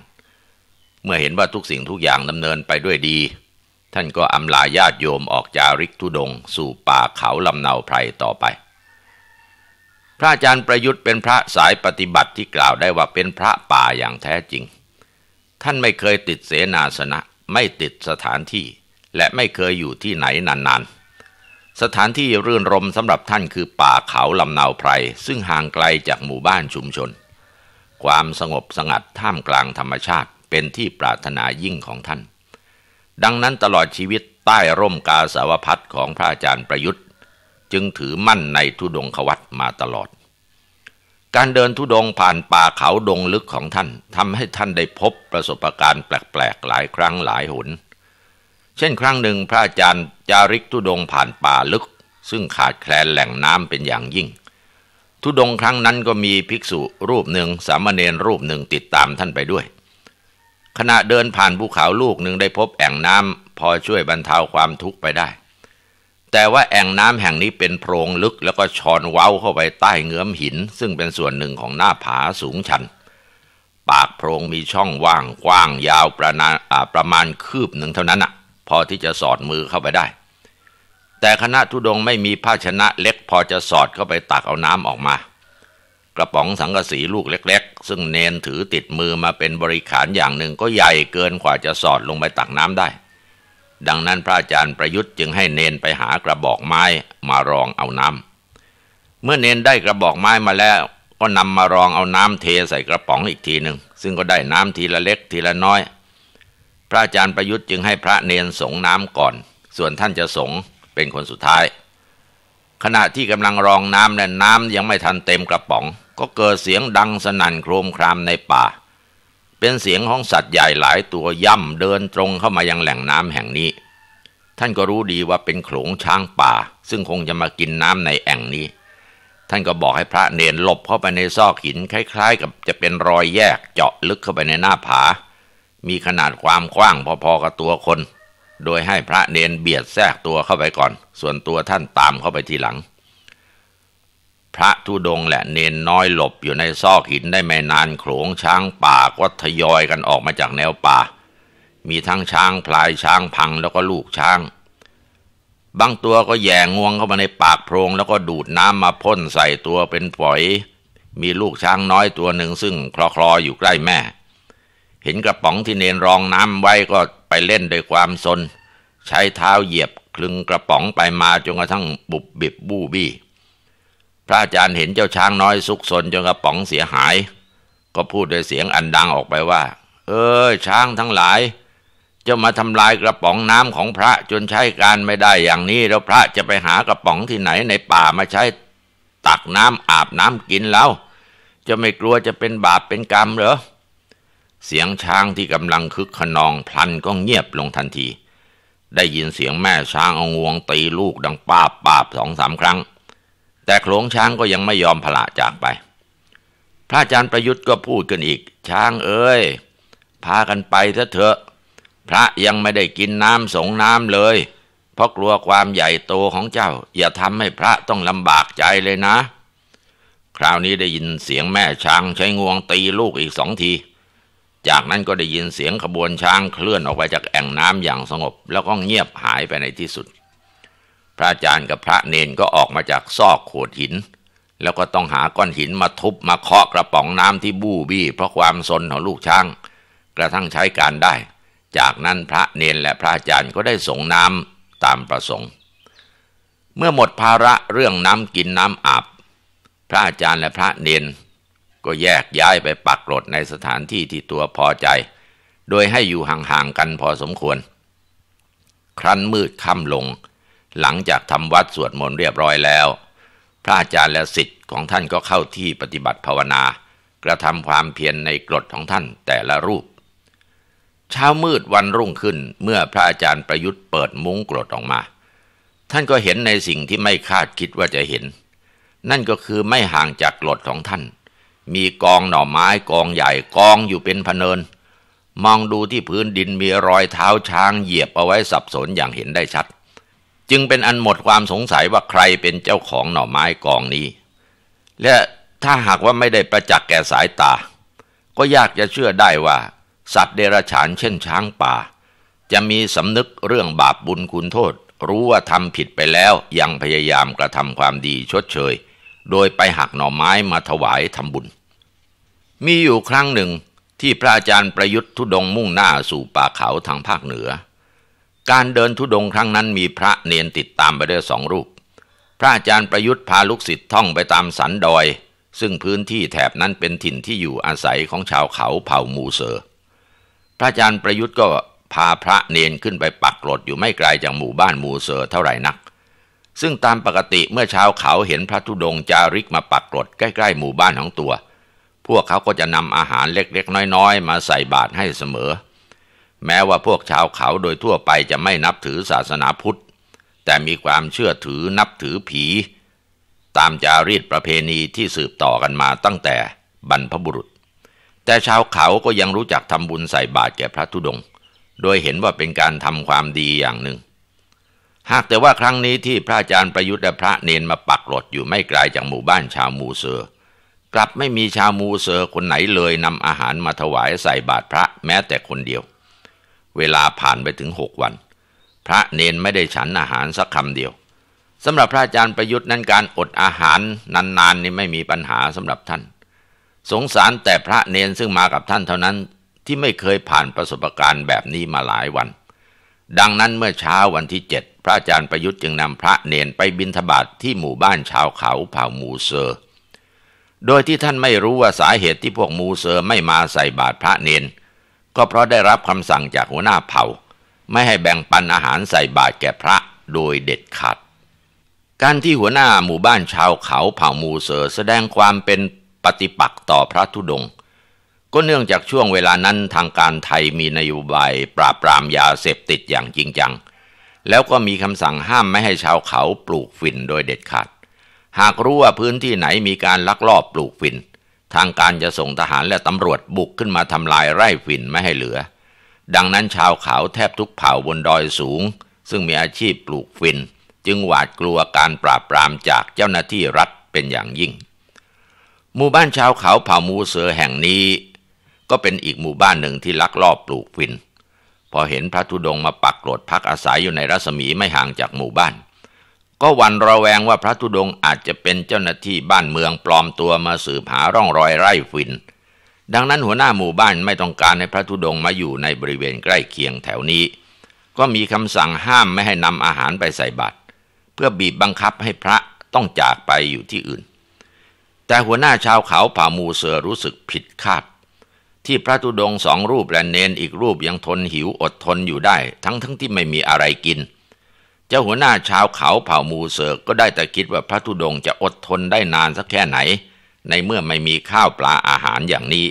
เมื่อเห็นว่าทุกสิ่งทุกอย่างดำเนินไปด้วยดี ท่านก็อำลาญาติโยมออกจาริกทุดงสู่ป่าเขาลำเนาไพรต่อไป พระอาจารย์ประยุทธ์เป็นพระสายปฏิบัติที่กล่าวได้ว่าเป็นพระป่าอย่างแท้จริง ท่านไม่เคยติดเสนาสนะไม่ติดสถานที่และไม่เคยอยู่ที่ไหนนานๆ สถานที่รื่นรมสำหรับท่านคือป่าเขาลำนาวไพร ซึ่งห่างไกลจากหมู่บ้านชุมชน ความสงบสงัดท่ามกลางธรรมชาติเป็นที่ปรารถนายิ่งของท่าน ดังนั้นตลอดชีวิตใต้ร่มกาสาวพัดของพระอาจารย์ประยุทธ์ จึงถือมั่นในทุดงควัตมาตลอดการเดินทุดงผ่านป่าเขาดงลึกของท่านทำให้ท่านได้พบประสบการณ์แปลกๆหลายครั้งหลายหนเช่นครั้งหนึ่งพระอาจารย์จาริกทุดงผ่านป่าลึก ซึ่งขาดแคลนแหล่งน้ำเป็นอย่างยิ่ง ทุดงครั้งนั้นก็มีภิกษุรูปหนึ่งสามเณรรูปหนึ่งติดตามท่านไปด้วย ขณะเดินผ่านภูเขาลูกหนึ่งได้พบแอ่งน้ำพอช่วยบรรเทาความทุกข์ไปได้แต่ว่าแอ่งน้ำแห่งนี้เป็นโพรงลึกแล้วก็ชอนเว้าเข้าไปใต้เงื้อมหิน ซึ่งเป็นส่วนหนึ่งของหน้าผาสูงชัน ปากโพรงมีช่องว่างกว้างยาวประนประมาณคืบหนึ่งเท่านั้นอ่ะ พอที่จะสอดมือเข้าไปได้ แต่คณะทุดงไม่มีภาชนะเล็กพอจะสอดเข้าไปตักเอาน้ำออกมา กระป๋องสังกะสีลูกเล็ก ๆ ซึ่งเนนถือติดมือมาเป็นบริขารอย่างหนึ่งก็ใหญ่เกินกว่าจะสอดลงไปตักน้ำได้ดังนั้นพระอาจารย์ประยุทธ์จึงให้เนนไปหากระบอกไม้มารองเอาน้ำ เมื่อเนนได้กระบอกไม้มาแล้ว ก็นำมารองเอาน้ำเทใส่กระป๋องอีกทีหนึ่งซึ่งก็ได้น้ำทีละเล็กทีละน้อย พระอาจารย์ประยุทธ์จึงให้พระเนนสงน้ำก่อน ส่วนท่านจะสงเป็นคนสุดท้าย ขณะที่กำลังรองน้ำและน้ำยังไม่ทันเต็มกระป๋อง ก็เกิดเสียงดังสนั่นโครมครามในป่าเป็นเสียงของสัตว์ใหญ่หลายตัวย่ำเดินตรงเข้ามายังแหล่งน้ำแห่งนี้ ท่านก็รู้ดีว่าเป็นโขลงช้างป่า ซึ่งคงจะมากินน้ำในแอ่งนี้ ท่านก็บอกให้พระเนนหลบเข้าไปในซอกหินคล้ายๆ กับจะเป็นรอยแยกเจาะลึกเข้าไปในหน้าผา มีขนาดความ กว้างพอๆกับตัวคน โดยให้พระเนนเบียดแทรกตัวเข้าไปก่อน ส่วนตัวท่านตามเข้าไปทีหลังพระทุดงและเนนน้อย หลบอยู่ในซอกหินได้ไม่นาน โขลงช้างป่าก็ ทยอย กันออกมาจากแนวป่า มีทั้งช้าง พลายช้างพังแล้วก็ลูกช้างบางตัวก็ แย่งวงเข้ามาใน ปากโพรงแล้วก็ดูดน้ำมาพ่นใส่ตัวเป็นฝอย มีลูกช้างน้อยตัวหนึ่ง ซึ่งคลอคลออยู่ใกล้แม่ เห็นกระป๋องที่เนนรองน้ำไว้ก็ไปเล่นด้วยความสน ใช้เท้าเหยียบคลึงกระป๋องไปมาจนกระทั่งบุบบิบบู้บี้พระอาจารย์เห็นเจ้าช้างน้อยซุกซนจนกระป๋องเสียหาย ก็พูดด้วยเสียงอันดังออกไปว่า เออช้างทั้งหลายจะมาทำลายกระป๋องน้ำของพระจนใช้การไม่ได้อย่างนี้ แล้วพระจะไปหากระป๋องที่ไหนในป่ามาใช้ตักน้ำอาบน้ำกินแล้ว จะไม่กลัวจะเป็นบาปเป็นกรรมเหรอ เสียงช้างที่กำลังคึกขนองพลันก็เงียบลงทันที ได้ยินเสียงแม่ช้างเอางวง ตีลูกดังป้าบป้าบสองสามครั้งแต่โขลงช้างก็ยังไม่ยอมพละจากไป พระอาจารย์ประยุทธ์ก็พูดกันอีกช้างเอ้ยพากันไปะเถอะ พระยังไม่ได้กินน้ำสงน้ำเลย เพราะกลัวความใหญ่โตของเจ้า อย่าทำให้พระต้องลำบากใจเลยนะ คราวนี้ได้ยินเสียงแม่ช้าง ใช้งวงตีลูกอีกสองที จากนั้นก็ได้ยินเสียงขบวนช้างเคลื่อนออกไปจากแอ่งน้ำอย่างสงบแล้วก็เงียบหายไปในที่สุดพระอาจารย์กับพระเนนก็ออกมาจากซอกโขดหิน แล้วก็ต้องหาก้อนหินมาทุบมาเคาะกระป๋องน้ำที่บู้บี้เพราะความสนของลูกช้าง กระทั่งใช้การได้ จากนั้นพระเนนและพระอาจารย์ก็ได้ส่งน้ำตามประสงค์ เมื่อหมดภาระเรื่องน้ำกินน้ำอาบพระอาจารย์และพระเนน ก็แยกย้ายไปปักหลดในสถานที่ที่ตัวพอใจ โดยให้อยู่ห่างๆกันพอสมควร ครั้นมืดค่ำลงหลังจากทำวัดสวดมนต์เรียบร้อยแล้ว พระอาจารย์และสิทธิ์ของท่านก็เข้าที่ปฏิบัติภาวนา กระทำความเพียรในกฎของท่านแต่ละรูป เช้ามืดวันรุ่งขึ้นเมื่อพระอาจารย์ประยุทธ์เปิดมุ้งกรดออกมา ท่านก็เห็นในสิ่งที่ไม่คาดคิดว่าจะเห็น นั่นก็คือไม่ห่างจากกรดของท่าน มีกองหน่อไม้กองใหญ่กองอยู่เป็นพเนิน มองดูที่พื้นดินมีรอยเท้าช้างเหยียบเอาไว้สับสนอย่างเห็นได้ชัดจึงเป็นอันหมดความสงสัยว่าใครเป็นเจ้าของหน่อไม้กองนี้ และถ้าหากว่าไม่ได้ประจักษ์แก่สายตา ก็ยากจะเชื่อได้ว่า สัตว์เดรัจฉานเช่นช้างป่า จะมีสำนึกเรื่องบาปบุญคุณโทษ รู้ว่าทำผิดไปแล้วยังพยายามกระทำความดีชดเชย โดยไปหักหน่อไม้มาถวายทำบุญ มีอยู่ครั้งหนึ่งที่พระอาจารย์ประยุทธ์ทุดงมุ่งหน้าสู่ป่าเขาทางภาคเหนือการเดินทุดงครั้งนั้นมีพระเนียนติดตามไปด้วยสองรูป พระอาจารย์ประยุทธ์พาลูกศิษย์ท่องไปตามสันดอย ซึ่งพื้นที่แถบนั้นเป็นถิ่นที่อยู่อาศัยของชาวเขาเผ่ามูเซอร์พระอาจารย์ประยุทธ์ก็พาพระเนียนขึ้นไปปักหลดอยู่ไม่ไกลาจากหมู่บ้านมูเซอร์เท่าไหร่นัก ซึ่งตามปกติเมื่อชาวเขาเห็นพระธุดงจาริกมาปักหลดใกล้ๆหมู่บ้านของตัว พวกเขาก็จะนำอาหารเล็กๆน้อย ๆ มาใส่บาตรให้เสมอแม้ว่าพวกชาวเขาโดยทั่วไปจะไม่นับถือศาสนาพุทธ แต่มีความเชื่อถือนับถือผี ตามจารีตประเพณีที่สืบต่อกันมาตั้งแต่บรรพบุรุษ แต่ชาวเขาก็ยังรู้จักทำบุญใส่บาตรแก่พระธุดงค์โดยเห็นว่าเป็นการทำความดีอย่างหนึ่ง หากแต่ว่าครั้งนี้ที่พระอาจารย์ประยุทธ์และพระเนน มาปักหลดอยู่ไม่ไกลาจากหมู่บ้านชาวมูเซอร์กลับไม่มีชาวมูเซอร์คนไหนเลยนำอาหารมาถวายใส่บาตรพระแม้แต่คนเดียวเวลาผ่านไปถึงหกวัน พระเนนไม่ได้ฉันอาหารสักคำเดียว สำหรับพระอาจารย์ประยุทธ์นั้นการอดอาหารนานๆนี่ไม่มีปัญหา สำหรับท่าน สงสารแต่พระเนนซึ่งมากับท่านเท่านั้น ที่ไม่เคยผ่านประสบการณ์แบบนี้มาหลายวัน ดังนั้นเมื่อเช้าวันที่เจ็ดพระอาจารย์ประยุทธ์จึงนำพระเนนไปบิณฑบาตทที่หมู่บ้านชาวเขาเผ่ามูเซอร์ โดยที่ท่านไม่รู้ว่าสาเหตุที่พวกมูเซอร์ไม่มาใส่บาตรพระเนนก็เพราะได้รับคำสั่งจากหัวหน้าเผ่า ไม่ให้แบ่งปันอาหารใส่บาตรแก่พระโดยเด็ดขาด การที่หัวหน้าหมู่บ้านชาวเขาเผ่ามูเสอแสดงความเป็นปฏิปักษ์ต่อพระธุดงค์ก็เนื่องจากช่วงเวลานั้นทางการไทยมีนโยบายปราบปรามยาเสพติดอย่างจริงจัง แล้วก็มีคำสั่งห้ามไม่ให้ชาวเขาปลูกฝิ่นโดยเด็ดขาด หากรู้ว่าพื้นที่ไหนมีการลักลอบปลูกฝิ่นทางการจะส่งทหารและตำรวจบุกขึ้นมาทำลายไร่ฝิ่นไม่ให้เหลือ ดังนั้นชาวเขาแทบทุกเผ่าบนดอยสูงซึ่งมีอาชีพปลูกฝิ่นจึงหวาดกลัวการปราบปรามจากเจ้าหน้าที่รัฐเป็นอย่างยิ่ง หมู่บ้านชาวเขาเผ่ามูเสือแห่งนี้ ก็เป็นอีกหมู่บ้านหนึ่งที่ลักลอบปลูกฝิ่นพอเห็นพระธุดงมาปักโกรดพักอาศัยอยู่ในรัศมีไม่ห่างจากหมู่บ้านก็วันระแวงว่าพระธุดงอาจจะเป็นเจ้าหน้าที่บ้านเมืองปลอมตัวมาสืบหาร่องรอยไร่ฟิน ดังนั้นหัวหน้าหมู่บ้านไม่ต้องการให้พระธุดง มาอยู่ในบริเวณใกล้เคียงแถวนี้ ก็มีคำสั่งห้ามไม่ให้นำอาหารไปใส่บาตร เพื่อบีบบังคับให้พระต้องจากไปอยู่ที่อื่น แต่หัวหน้าชาวเขาผ่ามูเสือรู้สึกผิดคาด ที่พระธุดงสองรูปและเนนอีกรูปยังทนหิวอดทนอยู่ได้ ทั้งทั้งที่ไม่มีอะไรกินเจ้าหัวหน้าชาวเขาเผ่ามูเสกก็ได้แต่คิดว่าพระธุดงจะอดทนได้นานสักแค่ไหน ในเมื่อไม่มีข้าวปลาอาหารอย่างนี้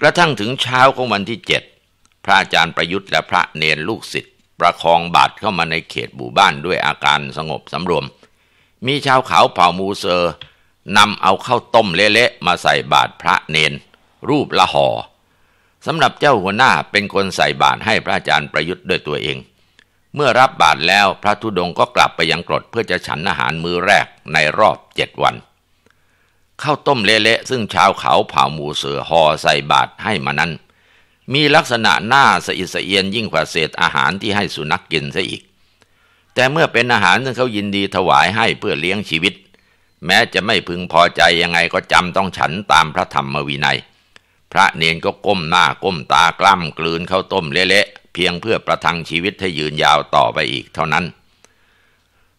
กระทั่งถึงเช้าของวันที่เจ็ดพระอาจารย์ประยุทธ์และพระเนรลูกศิษย์ประคองบาดเข้ามาในเขตหมู่บ้านด้วยอาการสงบสำรวม มีชาวเขาเผ่ามูเซอร์นำเอาเข้าวต้มเละๆมาใส่บาตรพระเนน รูปละหอ่อสำหรับเจ้าหัวหน้าเป็นคนใส่บาตรให้พระอาจารย์ประยุทธ์ด้วยตัวเองเมื่อรับบาตรแล้วพระธุดงก็กลับไปยังกรดเพื่อจะฉันอาหารมื้อแรกในรอบเจ็ดวันข้าวต้มเละๆซึ่งชาวเขาเผาหมูเสือห่อใส่บาตรให้มานั้น มีลักษณะหน้าสะอิดสะเอียนยิ่งกว่าเศษอาหารที่ให้สุนัขกกินซะอีก แต่เมื่อเป็นอาหารซึ่งเขายินดีถวายให้เพื่อเลี้ยงชีวิต แม้จะไม่พึงพอใจยังไงก็จำต้องฉันตามพระธรรมวินัย พระเนนก็ก้มหน้าก้มตากล้ำกลืนข้าวต้มเละเพียงเพื่อประทังชีวิตให้ยืนยาวต่อไปอีกเท่านั้น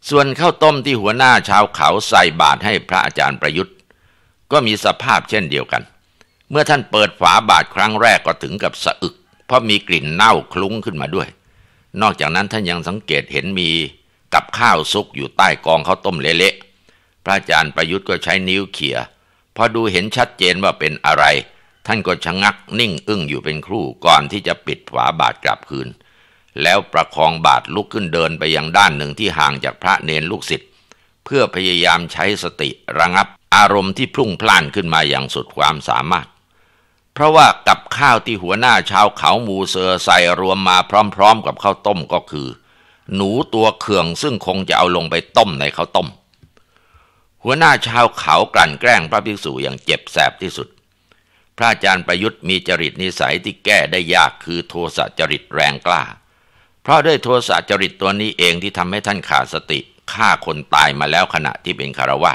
ส่วนข้าวต้มที่หัวหน้าชาวเขาใส่บาตรให้พระอาจารย์ประยุทธ์ก็มีสภาพเช่นเดียวกัน เมื่อท่านเปิดฝาบาตรครั้งแรกก็ถึงกับสะอึก เพราะมีกลิ่นเน่าคลุ้งขึ้นมาด้วย นอกจากนั้นท่านยังสังเกตเห็นมีกับข้าวซุกอยู่ใต้กองข้าวต้มเละๆ พระอาจารย์ประยุทธ์ก็ใช้นิ้วเขี่ยพอดูเห็นชัดเจนว่าเป็นอะไรท่านก็ชะงักนิ่งอึ้งอยู่เป็นครู่ก่อนที่จะปิดฝาบาทกลับคืน แล้วประคองบาทลุกขึ้นเดินไปยังด้านหนึ่งที่ห่างจากพระเนนลูกศิษย์ เพื่อพยายามใช้สติระงับอารมณ์ที่พุ่งพล่านขึ้นมาอย่างสุดความสามารถ เพราะว่ากับ ข้าวที่หัวหน้าชาวเขามูเซอร์ใส่รวมมาพร้อม ๆ กับข้าวต้มก็คือ หนูตัวเขื่องซึ่งคงจะเอาลงไปต้มในข้าวต้ม หัวหน้าชาวเขากลั่นแกล้งพระภิกษุอย่างเจ็บแสบที่สุดพระอาจารย์ประยุทธ์มีจริตนิสัยที่แก้ได้ยากคือโทสะจริตแรงกล้า เพราะด้วยโทสะจริตตัวนี้เองที่ทำให้ท่านขาดสติฆ่าคนตายมาแล้วขณะที่เป็นคารวะ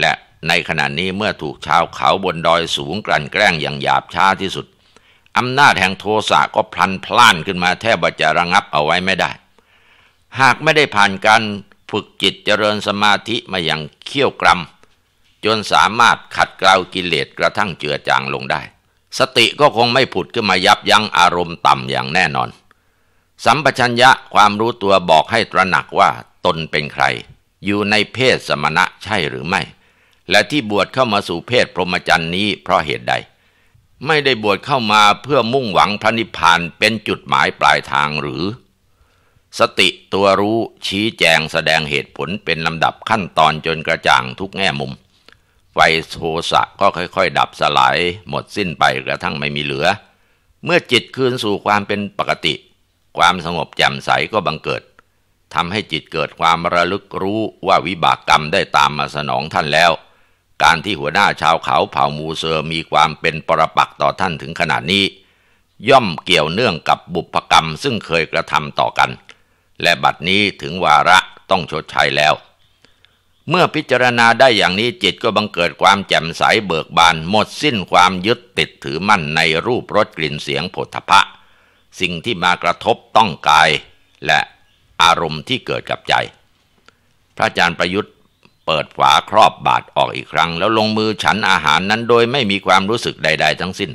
และในขณะนี้เมื่อถูกชาวเขาบนดอยสูงกลั่นแกล้งอย่างหยาบช้าที่สุดอำนาจแห่งโทสะก็พลันพล่านขึ้นมาแทบจะระงับเอาไว้ไม่ได้ หากไม่ได้ผ่านการฝึกจิตเจริญสมาธิมาอย่างเขี่ยวกรำจนสามารถขัดเกลากิเลสกระทั่งเจือจางลงได้ สติก็คงไม่ผุดขึ้นมายับยั้งอารมณ์ต่ำอย่างแน่นอน สัมปชัญญะความรู้ตัวบอกให้ตระหนักว่า ตนเป็นใคร อยู่ในเพศสมณะใช่หรือไม่ และที่บวชเข้ามาสู่เพศพรหมจรรย์นี้เพราะเหตุใด ไม่ได้บวชเข้ามาเพื่อมุ่งหวังพระนิพพานเป็นจุดหมายปลายทางหรือ สติตัวรู้ชี้แจงแสดงเหตุผลเป็นลำดับขั้นตอนจนกระจ่างทุกแง่มุมไฟโทสะก็ค่อยๆ ดับสลายหมดสิ้นไปกระทั่งไม่มีเหลือ เมื่อจิตคืนสู่ความเป็นปกติ ความสงบแจ่มใสก็บังเกิดทำให้จิตเกิดความระลึกรู้ว่าวิบากกรรมได้ตามมาสนองท่านแล้ว การที่หัวหน้าชาวเขาเผ่ามูเซอร์มีความเป็นปรปักต่อท่านถึงขนาดนี้ ย่อมเกี่ยวเนื่องกับบุพกรรมซึ่งเคยกระทำต่อกัน และบัดนี้ถึงวาระต้องชดใช้แล้วเมื่อพิจารณาได้อย่างนี้จิตก็บังเกิดความแจ่มใสเบิกบานหมดสิ้นความยึดติดถือมั่นในรูปรสกลิ่นเสียงผลพะ สิ่งที่มากระทบต้องกายและอารมณ์ที่เกิดกับใจ พระอาจารย์ประยุทธ์ เปิดฝาครอบบาดออกอีกครั้ง แล้วลงมือฉันอาหารนั้นโดยไม่มีความรู้สึกใด ๆ ทั้งสิ้น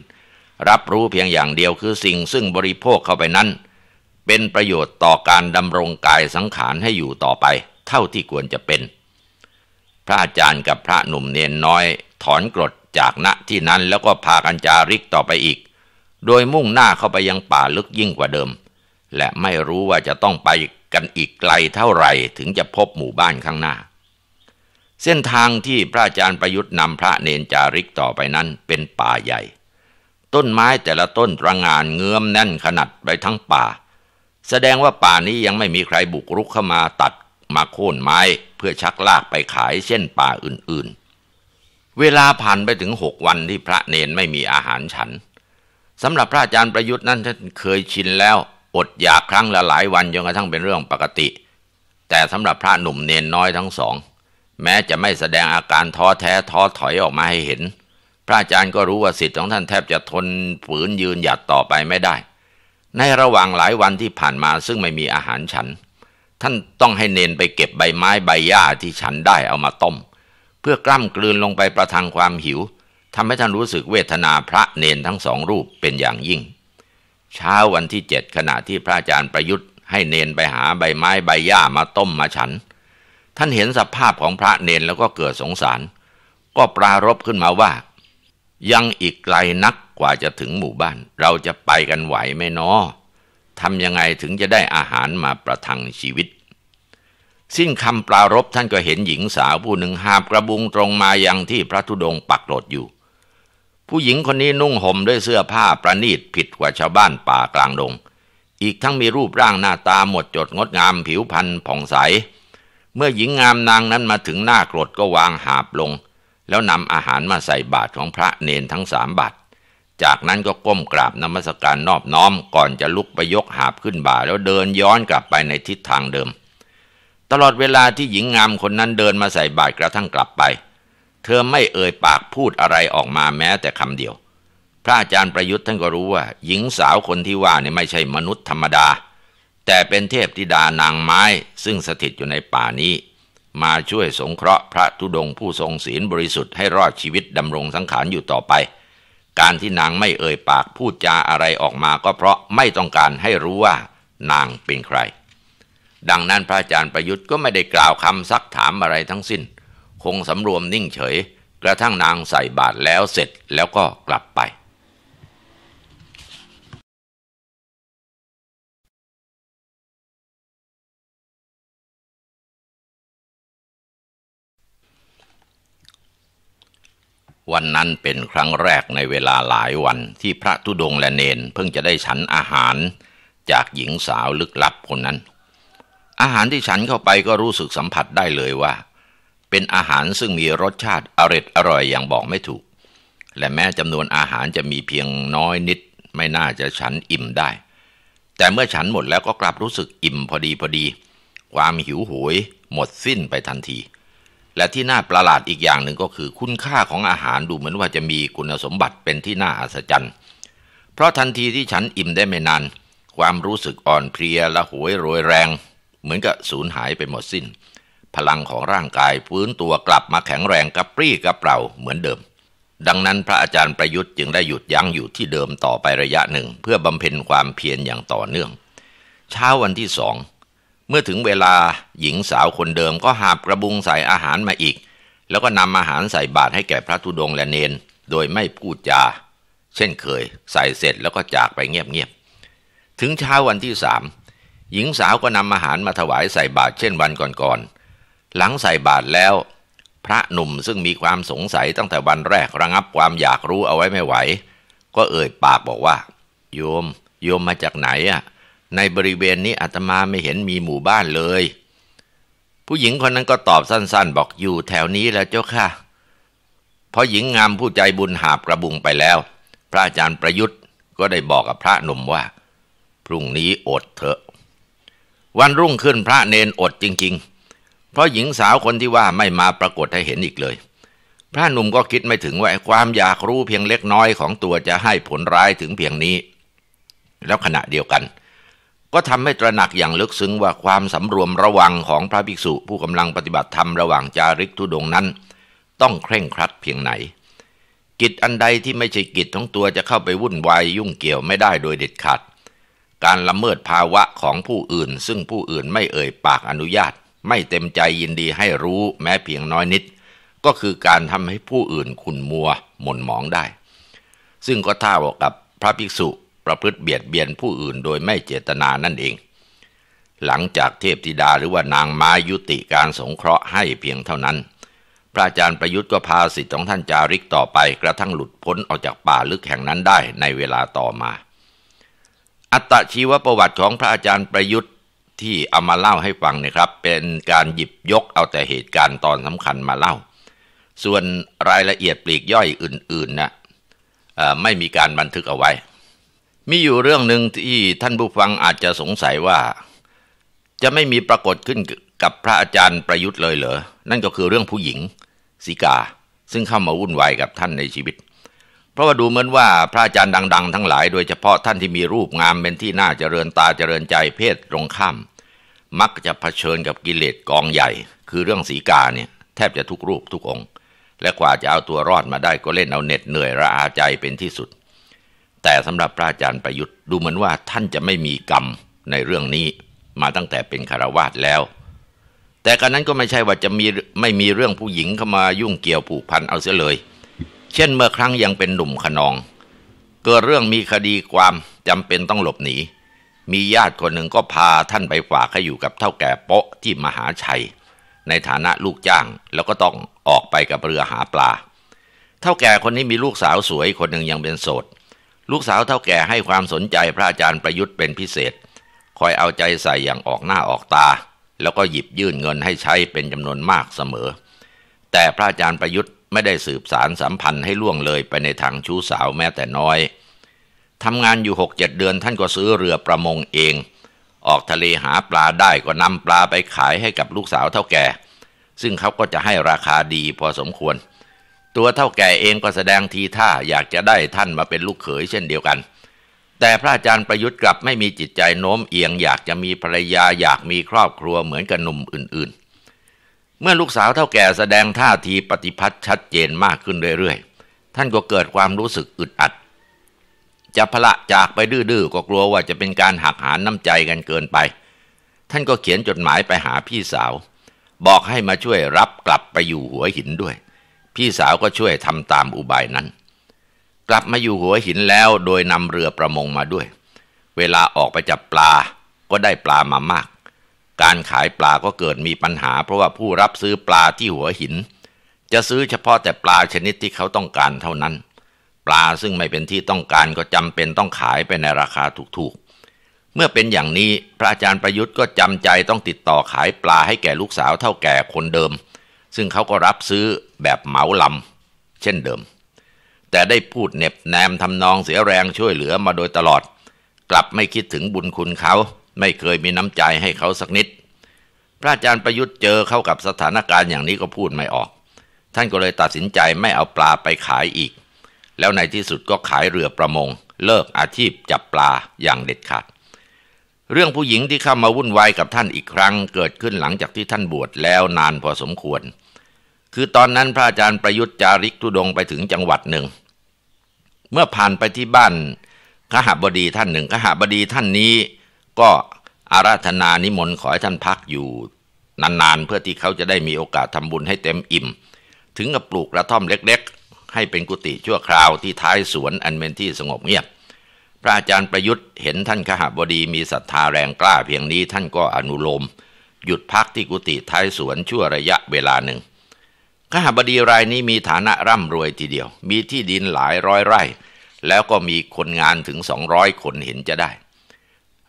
รับรู้เพียงอย่างเดียวคือสิ่งซึ่งบริโภคเข้าไปนั้น เป็นประโยชน์ต่อการดำรงกายสังขารให้อยู่ต่อไป เท่าที่ควรจะเป็นพระอาจารย์กับพระหนุ่มเนนน้อยถอนกรดจากณที่นั้นแล้วก็พากันจาริกต่อไปอีก โดยมุ่งหน้าเข้าไปยังป่าลึกยิ่งกว่าเดิม และไม่รู้ว่าจะต้องไปกันอีกไกลเท่าไหร่ถึงจะพบหมู่บ้านข้างหน้า เส้นทางที่พระอาจารย์ประยุทธ์นำพระเนนจาริกต่อไปนั้นเป็นป่าใหญ่ ต้นไม้แต่ละต้นระงานเงื้อมแน่นขนาดไปทั้งป่า แสดงว่าป่านี้ยังไม่มีใครบุกรุกเข้ามาตัดมาโค่นไม้เพื่อชักลากไปขายเช่นป่าอื่นๆ เวลาผ่านไปถึงหกวันที่พระเนนไม่มีอาหารฉันสำหรับพระอาจารย์ประยุทธ์นั้นท่านเคยชินแล้ว อดอยากครั้งละหลายวันจนกระทั่งเป็นเรื่องปกติ แต่สำหรับพระหนุ่มเนนน้อยทั้งสอง แม้จะไม่แสดงอาการท้อแท้ท้อถอยออกมาให้เห็น พระอาจารย์ก็รู้ว่าสิทธิ์ของท่านแทบจะทนฝืนยืนหยัดต่อไปไม่ได้ ในระหว่างหลายวันที่ผ่านมาซึ่งไม่มีอาหารฉันท่านต้องให้เนนไปเก็บใบไม้ใบหญ้าที่ฉันได้เอามาต้ม เพื่อกล้ำกลืนลงไปประทังความหิวทำให้ท่านรู้สึกเวทนาพระเนนทั้งสองรูปเป็นอย่างยิ่ง เช้าวันที่เจ็ดขณะที่พระอาจารย์ประยุทธ์ให้เนนไปหาใบไม้ใบหญ้ามาต้มมาฉัน ท่านเห็นสภาพของพระเนนแล้วก็เกิดสงสาร ก็ปรารบขึ้นมาว่า ยังอีกไกลนักกว่าจะถึงหมู่บ้าน เราจะไปกันไหวไหมเนาะทำยังไงถึงจะได้อาหารมาประทังชีวิต สิ้นคำปรารบท่านก็เห็นหญิงสาวผู้หนึ่งหาบกระบุงตรงมายังที่พระธุดงปักหลดอยู่ ผู้หญิงคนนี้นุ่งห่มด้วยเสื้อผ้าประณีตผิดกว่าชาวบ้านป่ากลางดงอีกทั้งมีรูปร่างหน้าตาหมดจดงดงามผิวพรรณผ่องใส เมื่อหญิงงามนางนั้นมาถึงหน้ากรดก็วางหาบลง แล้วนำอาหารมาใส่บาตรของพระเนนทั้งสามบาตรจากนั้นก็ก้มกราบนมัสการนอบน้อมก่อนจะลุกไปยกหาบขึ้นบ่า แล้วเดินย้อนกลับไปในทิศทางเดิม ตลอดเวลาที่หญิงงามคนนั้นเดินมาใส่บาตรกระทั่งกลับไป เธอไม่เอ่ยปากพูดอะไรออกมาแม้แต่คำเดียว พระอาจารย์ประยุทธ์ท่านก็รู้ว่าหญิงสาวคนที่ว่านี่ไม่ใช่มนุษย์ธรรมดา แต่เป็นเทพธิดานางไม้ ซึ่งสถิตอยู่ในป่านี้ มาช่วยสงเคราะห์พระธุดงผู้ทรงศีลบริสุทธิ์ให้รอดชีวิตดำรงสังขารอยู่ต่อไปการที่นางไม่เอ่ยปากพูดจาอะไรออกมาก็เพราะไม่ต้องการให้รู้ว่านางเป็นใคร ดังนั้นพระอาจารย์ประยุทธ์ก็ไม่ได้กล่าวคำซักถามอะไรทั้งสิ้น คงสำรวมนิ่งเฉยกระทั่งนางใส่บาตรแล้วเสร็จแล้วก็กลับไปวันนั้นเป็นครั้งแรกในเวลาหลายวันที่พระทุดงและเนนเพิ่งจะได้ฉันอาหารจากหญิงสาวลึกลับคนนั้น อาหารที่ฉันเข้าไปก็รู้สึกสัมผัสได้เลยว่า เป็นอาหารซึ่งมีรสชาติอร็ดอร่อยอย่างบอกไม่ถูก และแม้จำนวนอาหารจะมีเพียงน้อยนิดไม่น่าจะฉันอิ่มได้ แต่เมื่อฉันหมดแล้วก็กลับรู้สึกอิ่มพอดีพอดี ความหิวโหยหมดสิ้นไปทันทีและที่น่าประหลาดอีกอย่างหนึ่งก็คือคุณค่าของอาหารดูเหมือนว่าจะมีคุณสมบัติเป็นที่น่าอัศจรรย์ เพราะทันทีที่ฉันอิ่มได้ไม่นาน ความรู้สึกอ่อนเพลียและหวยรวยแรง เหมือนกับสูญหายไปหมดสิน้น พลังของร่างกายฟื้นตัวกลับมาแข็งแรงกระปรี้กระเปร่าเหมือนเดิม ดังนั้น พระอาจารย์ประยุทธ์จึงได้หยุดยั้งอยู่ที่เดิมต่อไประยะหนึ่งเพื่อบำเพ็ญความเพียรอย่างต่อเนื่องเช้าวันที่สองเมื่อถึงเวลาหญิงสาวคนเดิมก็หาบกระบุงใส่อาหารมาอีก แล้วก็นำอาหารใส่บาตรให้แก่พระธุดงและเนน โดยไม่พูดจาเช่นเคย ใส่เสร็จแล้วก็จากไปเงียบๆถึงเช้าวันที่สามหญิงสาวก็นำอาหารมาถวายใส่บาตรเช่นวันก่อนๆหลังใส่บาตรแล้วพระหนุ่มซึ่งมีความสงสัยตั้งแต่วันแรกระงับความอยากรู้เอาไว้ไม่ไหว ก็เอ่ยปากบอกว่า โยมโยมมาจากไหนอ่ะในบริเวณนี้อาตมาไม่เห็นมีหมู่บ้านเลย ผู้หญิงคนนั้นก็ตอบสั้นๆบอกอยู่แถวนี้แล้วเจ้าค่ะพอหญิงงามผู้ใจบุญหาบกระบุงไปแล้ว พระอาจารย์ประยุทธ์ก็ได้บอกกับพระหนุ่มว่า พรุ่งนี้อดเถอะ วันรุ่งขึ้นพระเนนอดจริงๆ เพราะหญิงสาวคนที่ว่าไม่มาปรากฏให้เห็นอีกเลย พระหนุ่มก็คิดไม่ถึงว่าความอยากรู้เพียงเล็กน้อยของตัวจะให้ผลร้ายถึงเพียงนี้ แล้วขณะเดียวกันก็ทำให้ตระหนักอย่างลึกซึ้งว่าความสำรวมระวังของพระภิกษุ ผู้กำลังปฏิบัติธรรมระหว่างจาริกทุดงนั้น ต้องเคร่งครัดเพียงไหน กิจอันใดที่ไม่ใช่กิจของตัวจะเข้าไปวุ่นวายยุ่งเกี่ยวไม่ได้โดยเด็ดขาดการละเมิดภาวะของผู้อื่นซึ่งผู้อื่นไม่เอ่ยปากอนุญาต ไม่เต็มใจยินดีให้รู้แม้เพียงน้อยนิด ก็คือการทำให้ผู้อื่นขุนมัว หม่นหมองได้ ซึ่งก็ท่ากับพระภิกษุประพฤติเบียดเบียนผู้อื่นโดยไม่เจตนานั่นเอง หลังจากเทพธิดาหรือว่านางไม้ยุติการสงเคราะห์ให้เพียงเท่านั้น พระอาจารย์ประยุทธ์ก็พาสิทธิของท่านจาริกต่อไปกระทั่งหลุดพ้นออกจากป่าลึกแห่งนั้นได้ในเวลาต่อมา อัตชีวประวัติของพระอาจารย์ประยุทธ์ที่เอามาเล่าให้ฟังนะครับ เป็นการหยิบยกเอาแต่เหตุการณ์ตอนสำคัญมาเล่า ส่วนรายละเอียดปลีกย่อยอื่นๆนะไม่มีการบันทึกเอาไว้มีอยู่เรื่องหนึ่งที่ท่านผู้ฟังอาจจะสงสัยว่า จะไม่มีปรากฏขึ้นกับพระอาจารย์ประยุทธ์เลยเหรอ นั่นก็คือเรื่องผู้หญิงสีกาซึ่งเข้ามาวุ่นวายกับท่านในชีวิต เพราะว่าดูเหมือนว่าพระอาจารย์ดัง ๆ ทั้งหลาย โดยเฉพาะท่านที่มีรูปงามเป็นที่น่าเจริญตาเจริญใจเพศตรงข้ามมักจะะเผชิญกับกิเลสกองใหญ่ คือเรื่องสีกาเนี่ยแทบจะทุกรูป ทุกองค์ และกว่าจะเอาตัวรอดมาได้ก็เล่นเอาเหน็ดเหนื่อยระอาใจเป็นที่สุดแต่สำหรับพระอาจารย์ประยุทธ์ดูเหมือนว่าท่านจะไม่มีกรรมในเรื่องนี้มาตั้งแต่เป็นคารวาสแล้ว แต่การนั้นก็ไม่ใช่ว่าจะมีไม่มีเรื่องผู้หญิงเข้ามายุ่งเกี่ยวผูกพันเอาเสียเลย เช่นเมื่อครั้งยังเป็นหนุ่มขนอง เกิดเรื่องมีคดีความจำเป็นต้องหลบหนี มีญาติคนหนึ่งก็พาท่านไปฝากให้อยู่กับเท่าแก่โปะที่มหาชัย ในฐานะลูกจ้างแล้วก็ต้องออกไปกับเรือหาปลาเท่าแก่คนนี้มีลูกสาวสวยคนหนึ่งยังเป็นโสดลูกสาวเท่าแก่ให้ความสนใจพระอาจารย์ประยุทธ์เป็นพิเศษ คอยเอาใจใส่อย่างออกหน้าออกตา แล้วก็หยิบยื่นเงินให้ใช้เป็นจำนวนมากเสมอ แต่พระอาจารย์ประยุทธ์ไม่ได้สืบสารสัมพันธ์ให้ล่วงเลยไปในทางชู้สาวแม้แต่น้อยทำงานอยู่หกเจ็ดเดือนท่านก็ซื้อเรือประมงเอง ออกทะเลหาปลาได้ก็นำปลาไปขายให้กับลูกสาวเท่าแก่ ซึ่งเขาก็จะให้ราคาดีพอสมควรตัวเท่าแก่เองก็แสดงทีท่าอยากจะได้ท่านมาเป็นลูกเขยเช่นเดียวกัน แต่พระอาจารย์ประยุทธ์กลับไม่มีจิตใจโน้มเอียงอยากจะมีภรรยาอยากมีครอบครัวเหมือนกับหนุ่มอื่นๆ เมื่อลูกสาวเท่าแก่แสดงท่าทีปฏิพัติชัดเจนมากขึ้นเรื่อย ๆ ท่านก็เกิดความรู้สึกอึดอัด จะพละจากไปดื้อๆ ก็กลัวว่าจะเป็นการหักหานน้ำใจกันเกินไป ท่านก็เขียนจดหมายไปหาพี่สาว บอกให้มาช่วยรับกลับไปอยู่หัวหินด้วยพี่สาวก็ช่วยทำตามอุบายนั้น กลับมาอยู่หัวหินแล้วโดยนำเรือประมงมาด้วย เวลาออกไปจับปลาก็ได้ปลามามาก การขายปลาก็เกิดมีปัญหา เพราะว่าผู้รับซื้อปลาที่หัวหิน จะซื้อเฉพาะแต่ปลาชนิดที่เขาต้องการเท่านั้น ปลาซึ่งไม่เป็นที่ต้องการก็จำเป็นต้องขายไปในราคาถูกๆเมื่อเป็นอย่างนี้พระอาจารย์ประยุทธ์ก็จำใจต้องติดต่อขายปลาให้แก่ลูกสาวเท่าแก่คนเดิม ซึ่งเขาก็รับซื้อแบบเหมาลำเช่นเดิม แต่ได้พูดเน็บแนมทำนองเสียแรงช่วยเหลือมาโดยตลอด กลับไม่คิดถึงบุญคุณเขา ไม่เคยมีน้ำใจให้เขาสักนิด พระอาจารย์ประยุทธ์เจอเข้ากับสถานการณ์อย่างนี้ก็พูดไม่ออก ท่านก็เลยตัดสินใจไม่เอาปลาไปขายอีก แล้วในที่สุดก็ขายเรือประมง เลิกอาชีพจับปลาอย่างเด็ดขาด เรื่องผู้หญิงที่เข้ามาวุ่นวายกับท่านอีกครั้ง เกิดขึ้นหลังจากที่ท่านบวชแล้วนานพอสมควรคือตอนนั้นพระอาจารย์ประยุทธ์จาริกทุดงไปถึงจังหวัดหนึ่ง เมื่อผ่านไปที่บ้านขหาบดีท่านหนึ่งขหาบดีท่านนี้ก็อาราธนานิมนต์ขอให้ท่านพักอยู่นานๆเพื่อที่เขาจะได้มีโอกาส ทำบุญให้เต็มอิ่ม ถึงกับปลูกกระท่อมเล็กๆ ให้เป็นกุฏิชั่วคราวที่ท้ายสวนอันเป็นที่สงบเงียบพระอาจารย์ประยุทธ์เห็นท่านขหาบดีมีศรัทธาแรงกล้าเพียงนี้ท่านก็อนุโลมหยุดพักที่กุฏิท้ายสวนชั่วระยะเวลาหนึ่งขหบดีรายนี้มีฐานะร่ำรวยทีเดียว มีที่ดินหลายร้อยไร่ แล้วก็มีคนงานถึงสองร้อยคนเห็นจะได้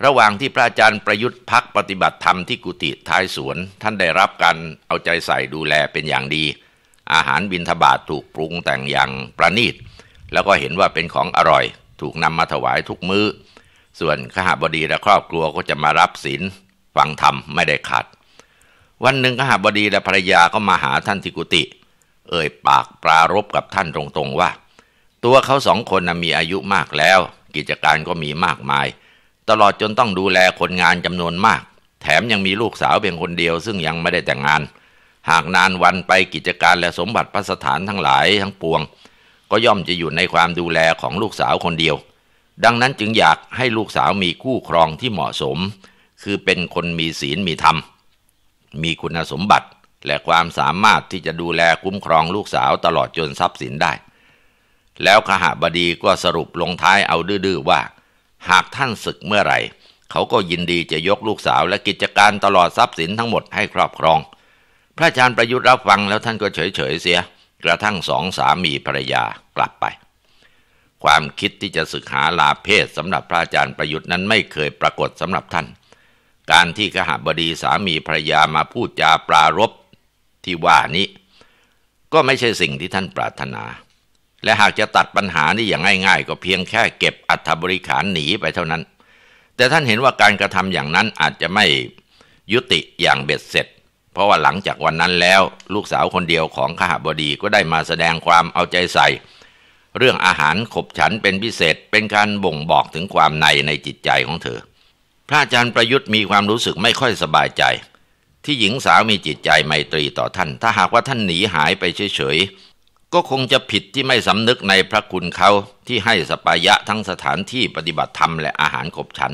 ระหว่างที่พระอาจารย์ประยุทธ์พักปฏิบัติธรรมที่กุฏิท้ายสวน ท่านได้รับการเอาใจใส่ดูแลเป็นอย่างดี อาหารบิณฑบาตถูกปรุงแต่งอย่างประณีต แล้วก็เห็นว่าเป็นของอร่อย ถูกนำมาถวายทุกมือ้อ ส่วนขหบดีและครอบครัวก็จะมารับศีลฟังธรรมไม่ได้ขาดวันหนึ่งขหาบดีและภรรยาก็มาหาท่านทิกุติ เอ่ยปากปรารบกับท่านตรงๆว่า ตัวเขาสองคนมีอายุมากแล้ว กิจการก็มีมากมาย ตลอดจนต้องดูแลคนงานจำนวนมาก แถมยังมีลูกสาวเพียงคนเดียว ซึ่งยังไม่ได้แต่งงาน หากนานวันไปกิจการและสมบัติพระสถานทั้งหลายทั้งปวงก็ย่อมจะอยู่ในความดูแลของลูกสาวคนเดียว ดังนั้นจึงอยากให้ลูกสาวมีคู่ครองที่เหมาะสม คือเป็นคนมีศีลมีธรรมมีคุณสมบัติและความสามารถที่จะดูแลคุ้มครองลูกสาวตลอดจนทรัพย์สินได้ แล้วขหบดีก็สรุปลงท้ายเอาดื้อๆว่า หากท่านศึกเมื่อไหร่ เขาก็ยินดีจะยกลูกสาวและกิจการตลอดทรัพย์สินทั้งหมดให้ครอบครอง พระอาจารย์ประยุทธ์รับฟังแล้วท่านก็เฉยๆเสีย กระทั่งสองสามีภรรยากลับไป ความคิดที่จะศึกหาลาเพศสำหรับพระอาจารย์ประยุทธ์นั้นไม่เคยปรากฏสำหรับท่านการที่ขหบดีสามีภรรยามาพูดจาปรารบที่ว่านี้ ก็ไม่ใช่สิ่งที่ท่านปรารถนา และหากจะตัดปัญหานี้อย่างง่ายๆ ก็เพียงแค่เก็บอัฐบริขารหนีไปเท่านั้น แต่ท่านเห็นว่าการกระทำอย่างนั้นอาจจะไม่ยุติอย่างเบ็ดเสร็จ เพราะว่าหลังจากวันนั้นแล้ว ลูกสาวคนเดียวของขหบดีก็ได้มาแสดงความเอาใจใส่ เรื่องอาหารขบฉันเป็นพิเศษเป็นการบ่งบอกถึงความในในจิตใจของเธอพระอาจารย์ประยุทธ์มีความรู้สึกไม่ค่อยสบายใจ ที่หญิงสาวมีจิตใจไมตรีต่อท่าน ถ้าหากว่าท่านหนีหายไปเฉย ๆ ก็คงจะผิดที่ไม่สำนึกในพระคุณเขาที่ให้สปายะทั้งสถานที่ปฏิบัติธรรมและอาหารขบฉัน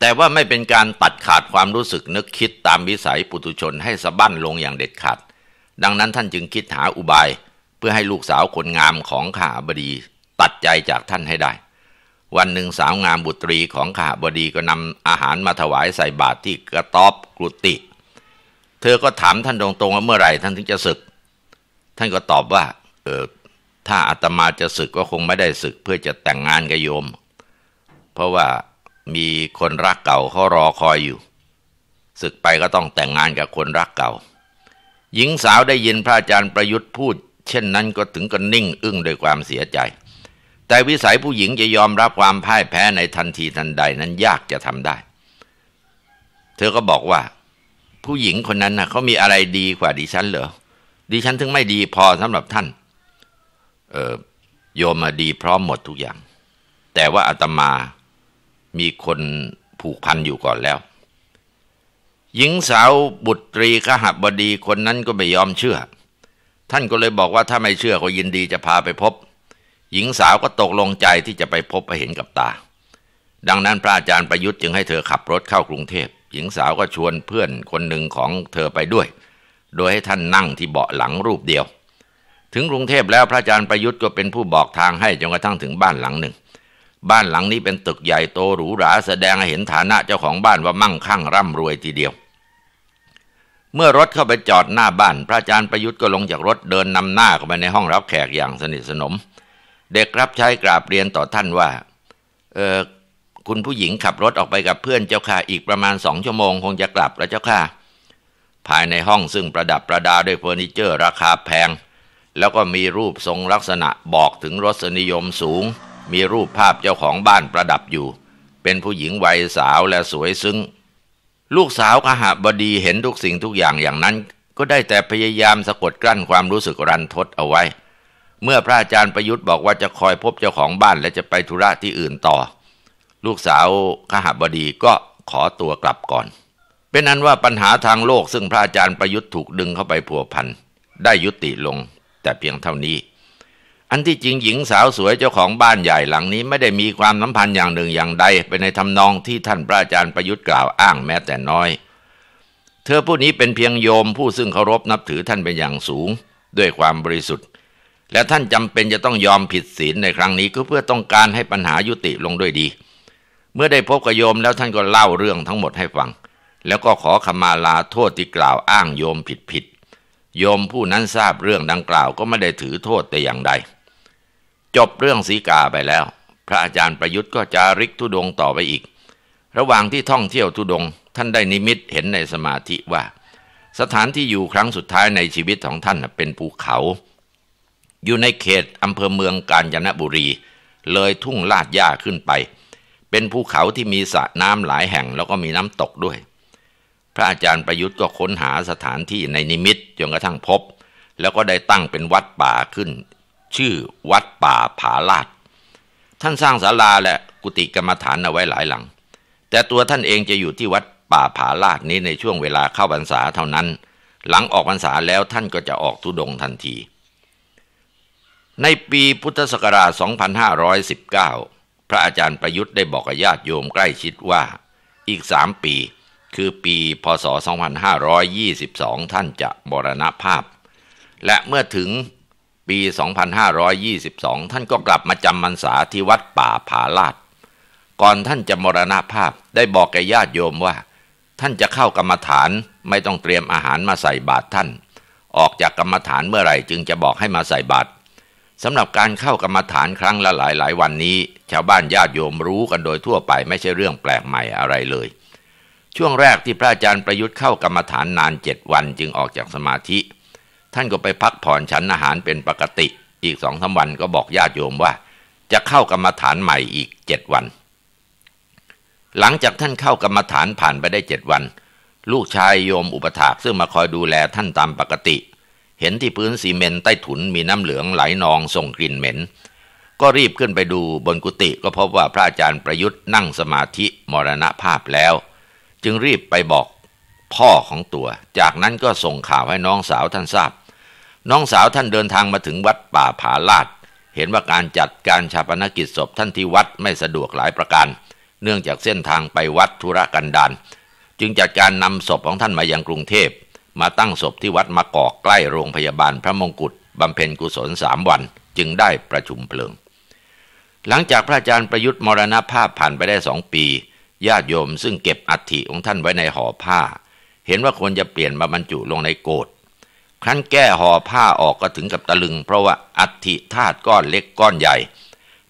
แต่ว่าไม่เป็นการตัดขาดความรู้สึกนึกคิดตามวิสัยปุตุชนให้สะบั้นลงอย่างเด็ดขาด ดังนั้นท่านจึงคิดหาอุบายเพื่อให้ลูกสาวคนงามของข้าบดีตัดใจจากท่านให้ได้วันหนึ่งสาวงามบุตรีของข้าบดีก็นำอาหารมาถวายใส่บาตรที่กระต๊อบกรุติ เธอก็ถามท่านตรงๆว่าเมื่อไหร่ ท่านถึงจะศึก ท่านก็ตอบว่า เออถ้าอาตมาจะศึกก็คงไม่ได้ศึกเพื่อจะแต่งงานกับโยม เพราะว่ามีคนรักเก่าเขารอคอยอยู่ ศึกไปก็ต้องแต่งงานกับคนรักเก่า หญิงสาวได้ยินพระอาจารย์ประยุทธ์พูด เช่นนั้นก็ถึงกับนิ่งอึ้งด้วยความเสียใจแต่วิสัยผู้หญิงจะยอมรับความพ่ายแพ้ในทันทีทันใดนั้นยากจะทำได้ เธอก็บอกว่า ผู้หญิงคนนั้นนะเขามีอะไรดีกว่าดิฉันเหรอ ดิฉันถึงไม่ดีพอสำหรับท่าน เออโยมมาดีพร้อมหมดทุกอย่าง แต่ว่าอาตมา มีคนผูกพันอยู่ก่อนแล้ว หญิงสาวบุตรีขหบดีคนนั้นก็ไม่ยอมเชื่อ ท่านก็เลยบอกว่าถ้าไม่เชื่อ ก็ยินดีจะพาไปพบหญิงสาวก็ตกลงใจที่จะไปพบไปเห็นกับตา ดังนั้นพระอาจารย์ประยุทธ์จึงให้เธอขับรถเข้ากรุงเทพ หญิงสาวก็ชวนเพื่อนคนหนึ่งของเธอไปด้วย โดยให้ท่านนั่งที่เบาะหลังรูปเดียว ถึงกรุงเทพแล้วพระอาจารย์ประยุทธ์ก็เป็นผู้บอกทางให้จนกระทั่งถึงบ้านหลังหนึ่ง บ้านหลังนี้เป็นตึกใหญ่โตหรูหรา แสดงให้เห็นฐานะเจ้าของบ้านว่ามั่งคั่งร่ำรวยทีเดียว เมื่อรถเข้าไปจอดหน้าบ้าน พระอาจารย์ประยุทธ์ก็ลงจากรถเดินนำหน้าเข้าไปในห้องรับแขกอย่างสนิทสนมเด็กรับใช้กราบเรียนต่อท่านว่าเออคุณผู้หญิงขับรถออกไปกับเพื่อนเจ้าค่ะอีกประมาณสองชั่วโมงคงจะกลับแล้วเจ้าค่ะภายในห้องซึ่งประดับประดาด้วยเฟอร์นิเจอร์ ราคาแพง แล้วก็มีรูปทรงลักษณะบอกถึงรสนิยมสูง มีรูปภาพเจ้าของบ้านประดับอยู่ เป็นผู้หญิงวัยสาวและสวยซึ้งลูกสาวขหาบดีเห็นทุกสิ่งทุกอย่างอย่างนั้น ก็ได้แต่พยายามสะกดกลั้นความรู้สึกรันทดเอาไว้เมื่อพระอาจารย์ประยุทธ์บอกว่าจะคอยพบเจ้าของบ้านและจะไปธุระที่อื่นต่อ ลูกสาวขหบดีก็ขอตัวกลับก่อน เป็นอันว่าปัญหาทางโลกซึ่งพระอาจารย์ประยุทธ์ถูกดึงเข้าไปผัวพันได้ยุติลงแต่เพียงเท่านี้ อันที่จริงหญิงสาวสวยเจ้าของบ้านใหญ่หลังนี้ไม่ได้มีความน้ำพันอย่างหนึ่งอย่างใด ไปในทำนองที่ท่านพระอาจารย์ประยุทธ์กล่าวอ้างแม้แต่น้อย เธอผู้นี้เป็นเพียงโยม ผู้ซึ่งเคารพนับถือท่านเป็นอย่างสูง ด้วยความบริสุทธิ์และท่านจำเป็นจะต้องยอมผิดศีลในครั้งนี้ก็เพื่อต้องการให้ปัญหายุติลงด้วยดี เมื่อได้พบกับโยมแล้วท่านก็เล่าเรื่องทั้งหมดให้ฟัง แล้วก็ขอขมาลาโทษที่กล่าวอ้างโยมผิดผิดโยมผู้นั้นทราบเรื่องดังกล่าวก็ไม่ได้ถือโทษแต่อย่างใด จบเรื่องสีกาไปแล้ว พระอาจารย์ประยุทธ์ก็จะริกทุดงต่อไปอีก ระหว่างที่ท่องเที่ยวทุดงท่านได้นิมิตเห็นในสมาธิว่า สถานที่อยู่ครั้งสุดท้ายในชีวิตของท่านเป็นภูเขาอยู่ในเขตอำเภอเมืองกาญจนบุรี เลยทุ่งลาดหญ้าขึ้นไป เป็นภูเขาที่มีสระน้ำหลายแห่งแล้วก็มีน้ำตกด้วย พระอาจารย์ประยุทธ์ก็ค้นหาสถานที่ในนิมิตจนกระทั่งพบ แล้วก็ได้ตั้งเป็นวัดป่าขึ้น ชื่อวัดป่าผาลาด ท่านสร้างศาลาและกุฏิกรรมฐานเอาไว้หลายหลัง แต่ตัวท่านเองจะอยู่ที่วัดป่าผาลาดนี้ในช่วงเวลาเข้าพรรษาเท่านั้น หลังออกพรรษาแล้วท่านก็จะออกทุดงทันทีในปีพุทธศักราช 2519 พระอาจารย์ประยุทธ์ได้บอกญาติโยมใกล้ชิดว่า อีกสามปีคือปีพศ 2522 ท่านจะบรณภาพ และเมื่อถึงปี 2522 ท่านก็กลับมาจำมันษาที่วัดป่าผาลาด ก่อนท่านจะมรณภาพได้บอกแกญาติโยมว่า ท่านจะเข้ากรรมฐานไม่ต้องเตรียมอาหารมาใส่บาตรท่าน ออกจากกรรมฐานเมื่อไหร่จึงจะบอกให้มาใส่บาตรสำหรับการเข้ากรรมฐานครั้งละหลายหลายวันนี้ ชาวบ้านญาติโยมรู้กันโดยทั่วไปไม่ใช่เรื่องแปลกใหม่อะไรเลย ช่วงแรกที่พระอาจารย์ประยุทธ์เข้ากรรมฐานนานเจ็ดวันจึงออกจากสมาธิ ท่านก็ไปพักผ่อนฉันอาหารเป็นปกติ อีกสองสาวันก็บอกญาติโยมว่า จะเข้ากรรมฐานใหม่อีกเจ็ดวัน หลังจากท่านเข้ากรรมฐานผ่านไปได้เจ็ดวัน ลูกชายโยมอุปถากซึ่งมาคอยดูแลท่านตามปกติเห็นที่พื้นซีเมนใต้ถุนมีน้ำเหลืองไหลนองส่งกลิ่นเหม็น ก็รีบขึ้นไปดูบนกุฏิก็พบว่าพระอาจารย์ประยุทธ์นั่งสมาธิมรณภาพแล้ว จึงรีบไปบอกพ่อของตัว จากนั้นก็ส่งข่าวให้น้องสาวท่านทราบ น้องสาวท่านเดินทางมาถึงวัดป่าผาลาด เห็นว่าการจัดการชาปนกิจศพท่านที่วัดไม่สะดวกหลายประการเนื่องจากเส้นทางไปวัดธุระกันดารจึงจัดการนำศพของท่านมายังกรุงเทพมาตั้งศพที่วัดมะกอกใกล้โรงพยาบาลพระมงกุฎบำเพ็ญกุศลสามวัน จึงได้ประชุมเพลิงหลังจากพระอาจารย์ประยุทธ์มรณภาพผ่านไปได้สองปีญาติโยมซึ่งเก็บอัฐิของท่านไว้ในห่อผ้า เห็นว่าควรจะเปลี่ยนมาบรรจุลงในโกดครั้นแก้ห่อผ้าออกก็ถึงกับตะลึง เพราะว่าอัฐิธาตุก้อนเล็กก้อนใหญ่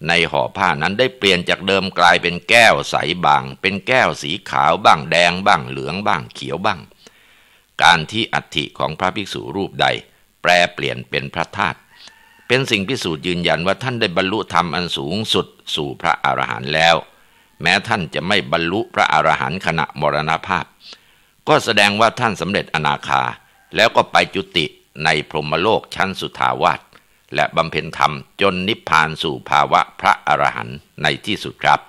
ในห่อผ้านั้นได้เปลี่ยนจากเดิมกลายเป็นแก้วใสบาง เป็นแก้วสีขาวบ้าง แดงบ้างเหลืองบ้างเขียวบ้างการที่อัฐิของพระภิกษุรูปใดแปลเปลี่ยนเป็นพระธาตุเป็นสิ่งพิสูจน์ยืนยันว่าท่านได้บรรลุธรรมอันสูงสุดสู่พระอรหันต์แล้ว แม้ท่านจะไม่บรรลุพระอรหันต์ขณะมรณภาพ ก็แสดงว่าท่านสำเร็จอนาคา แล้วก็ไปจุติในพรหมโลกชั้นสุทาวาสและบำเพ็ญธรรมจนนิพพานสู่ภาวะพระอรหันต์ในที่สุดครับ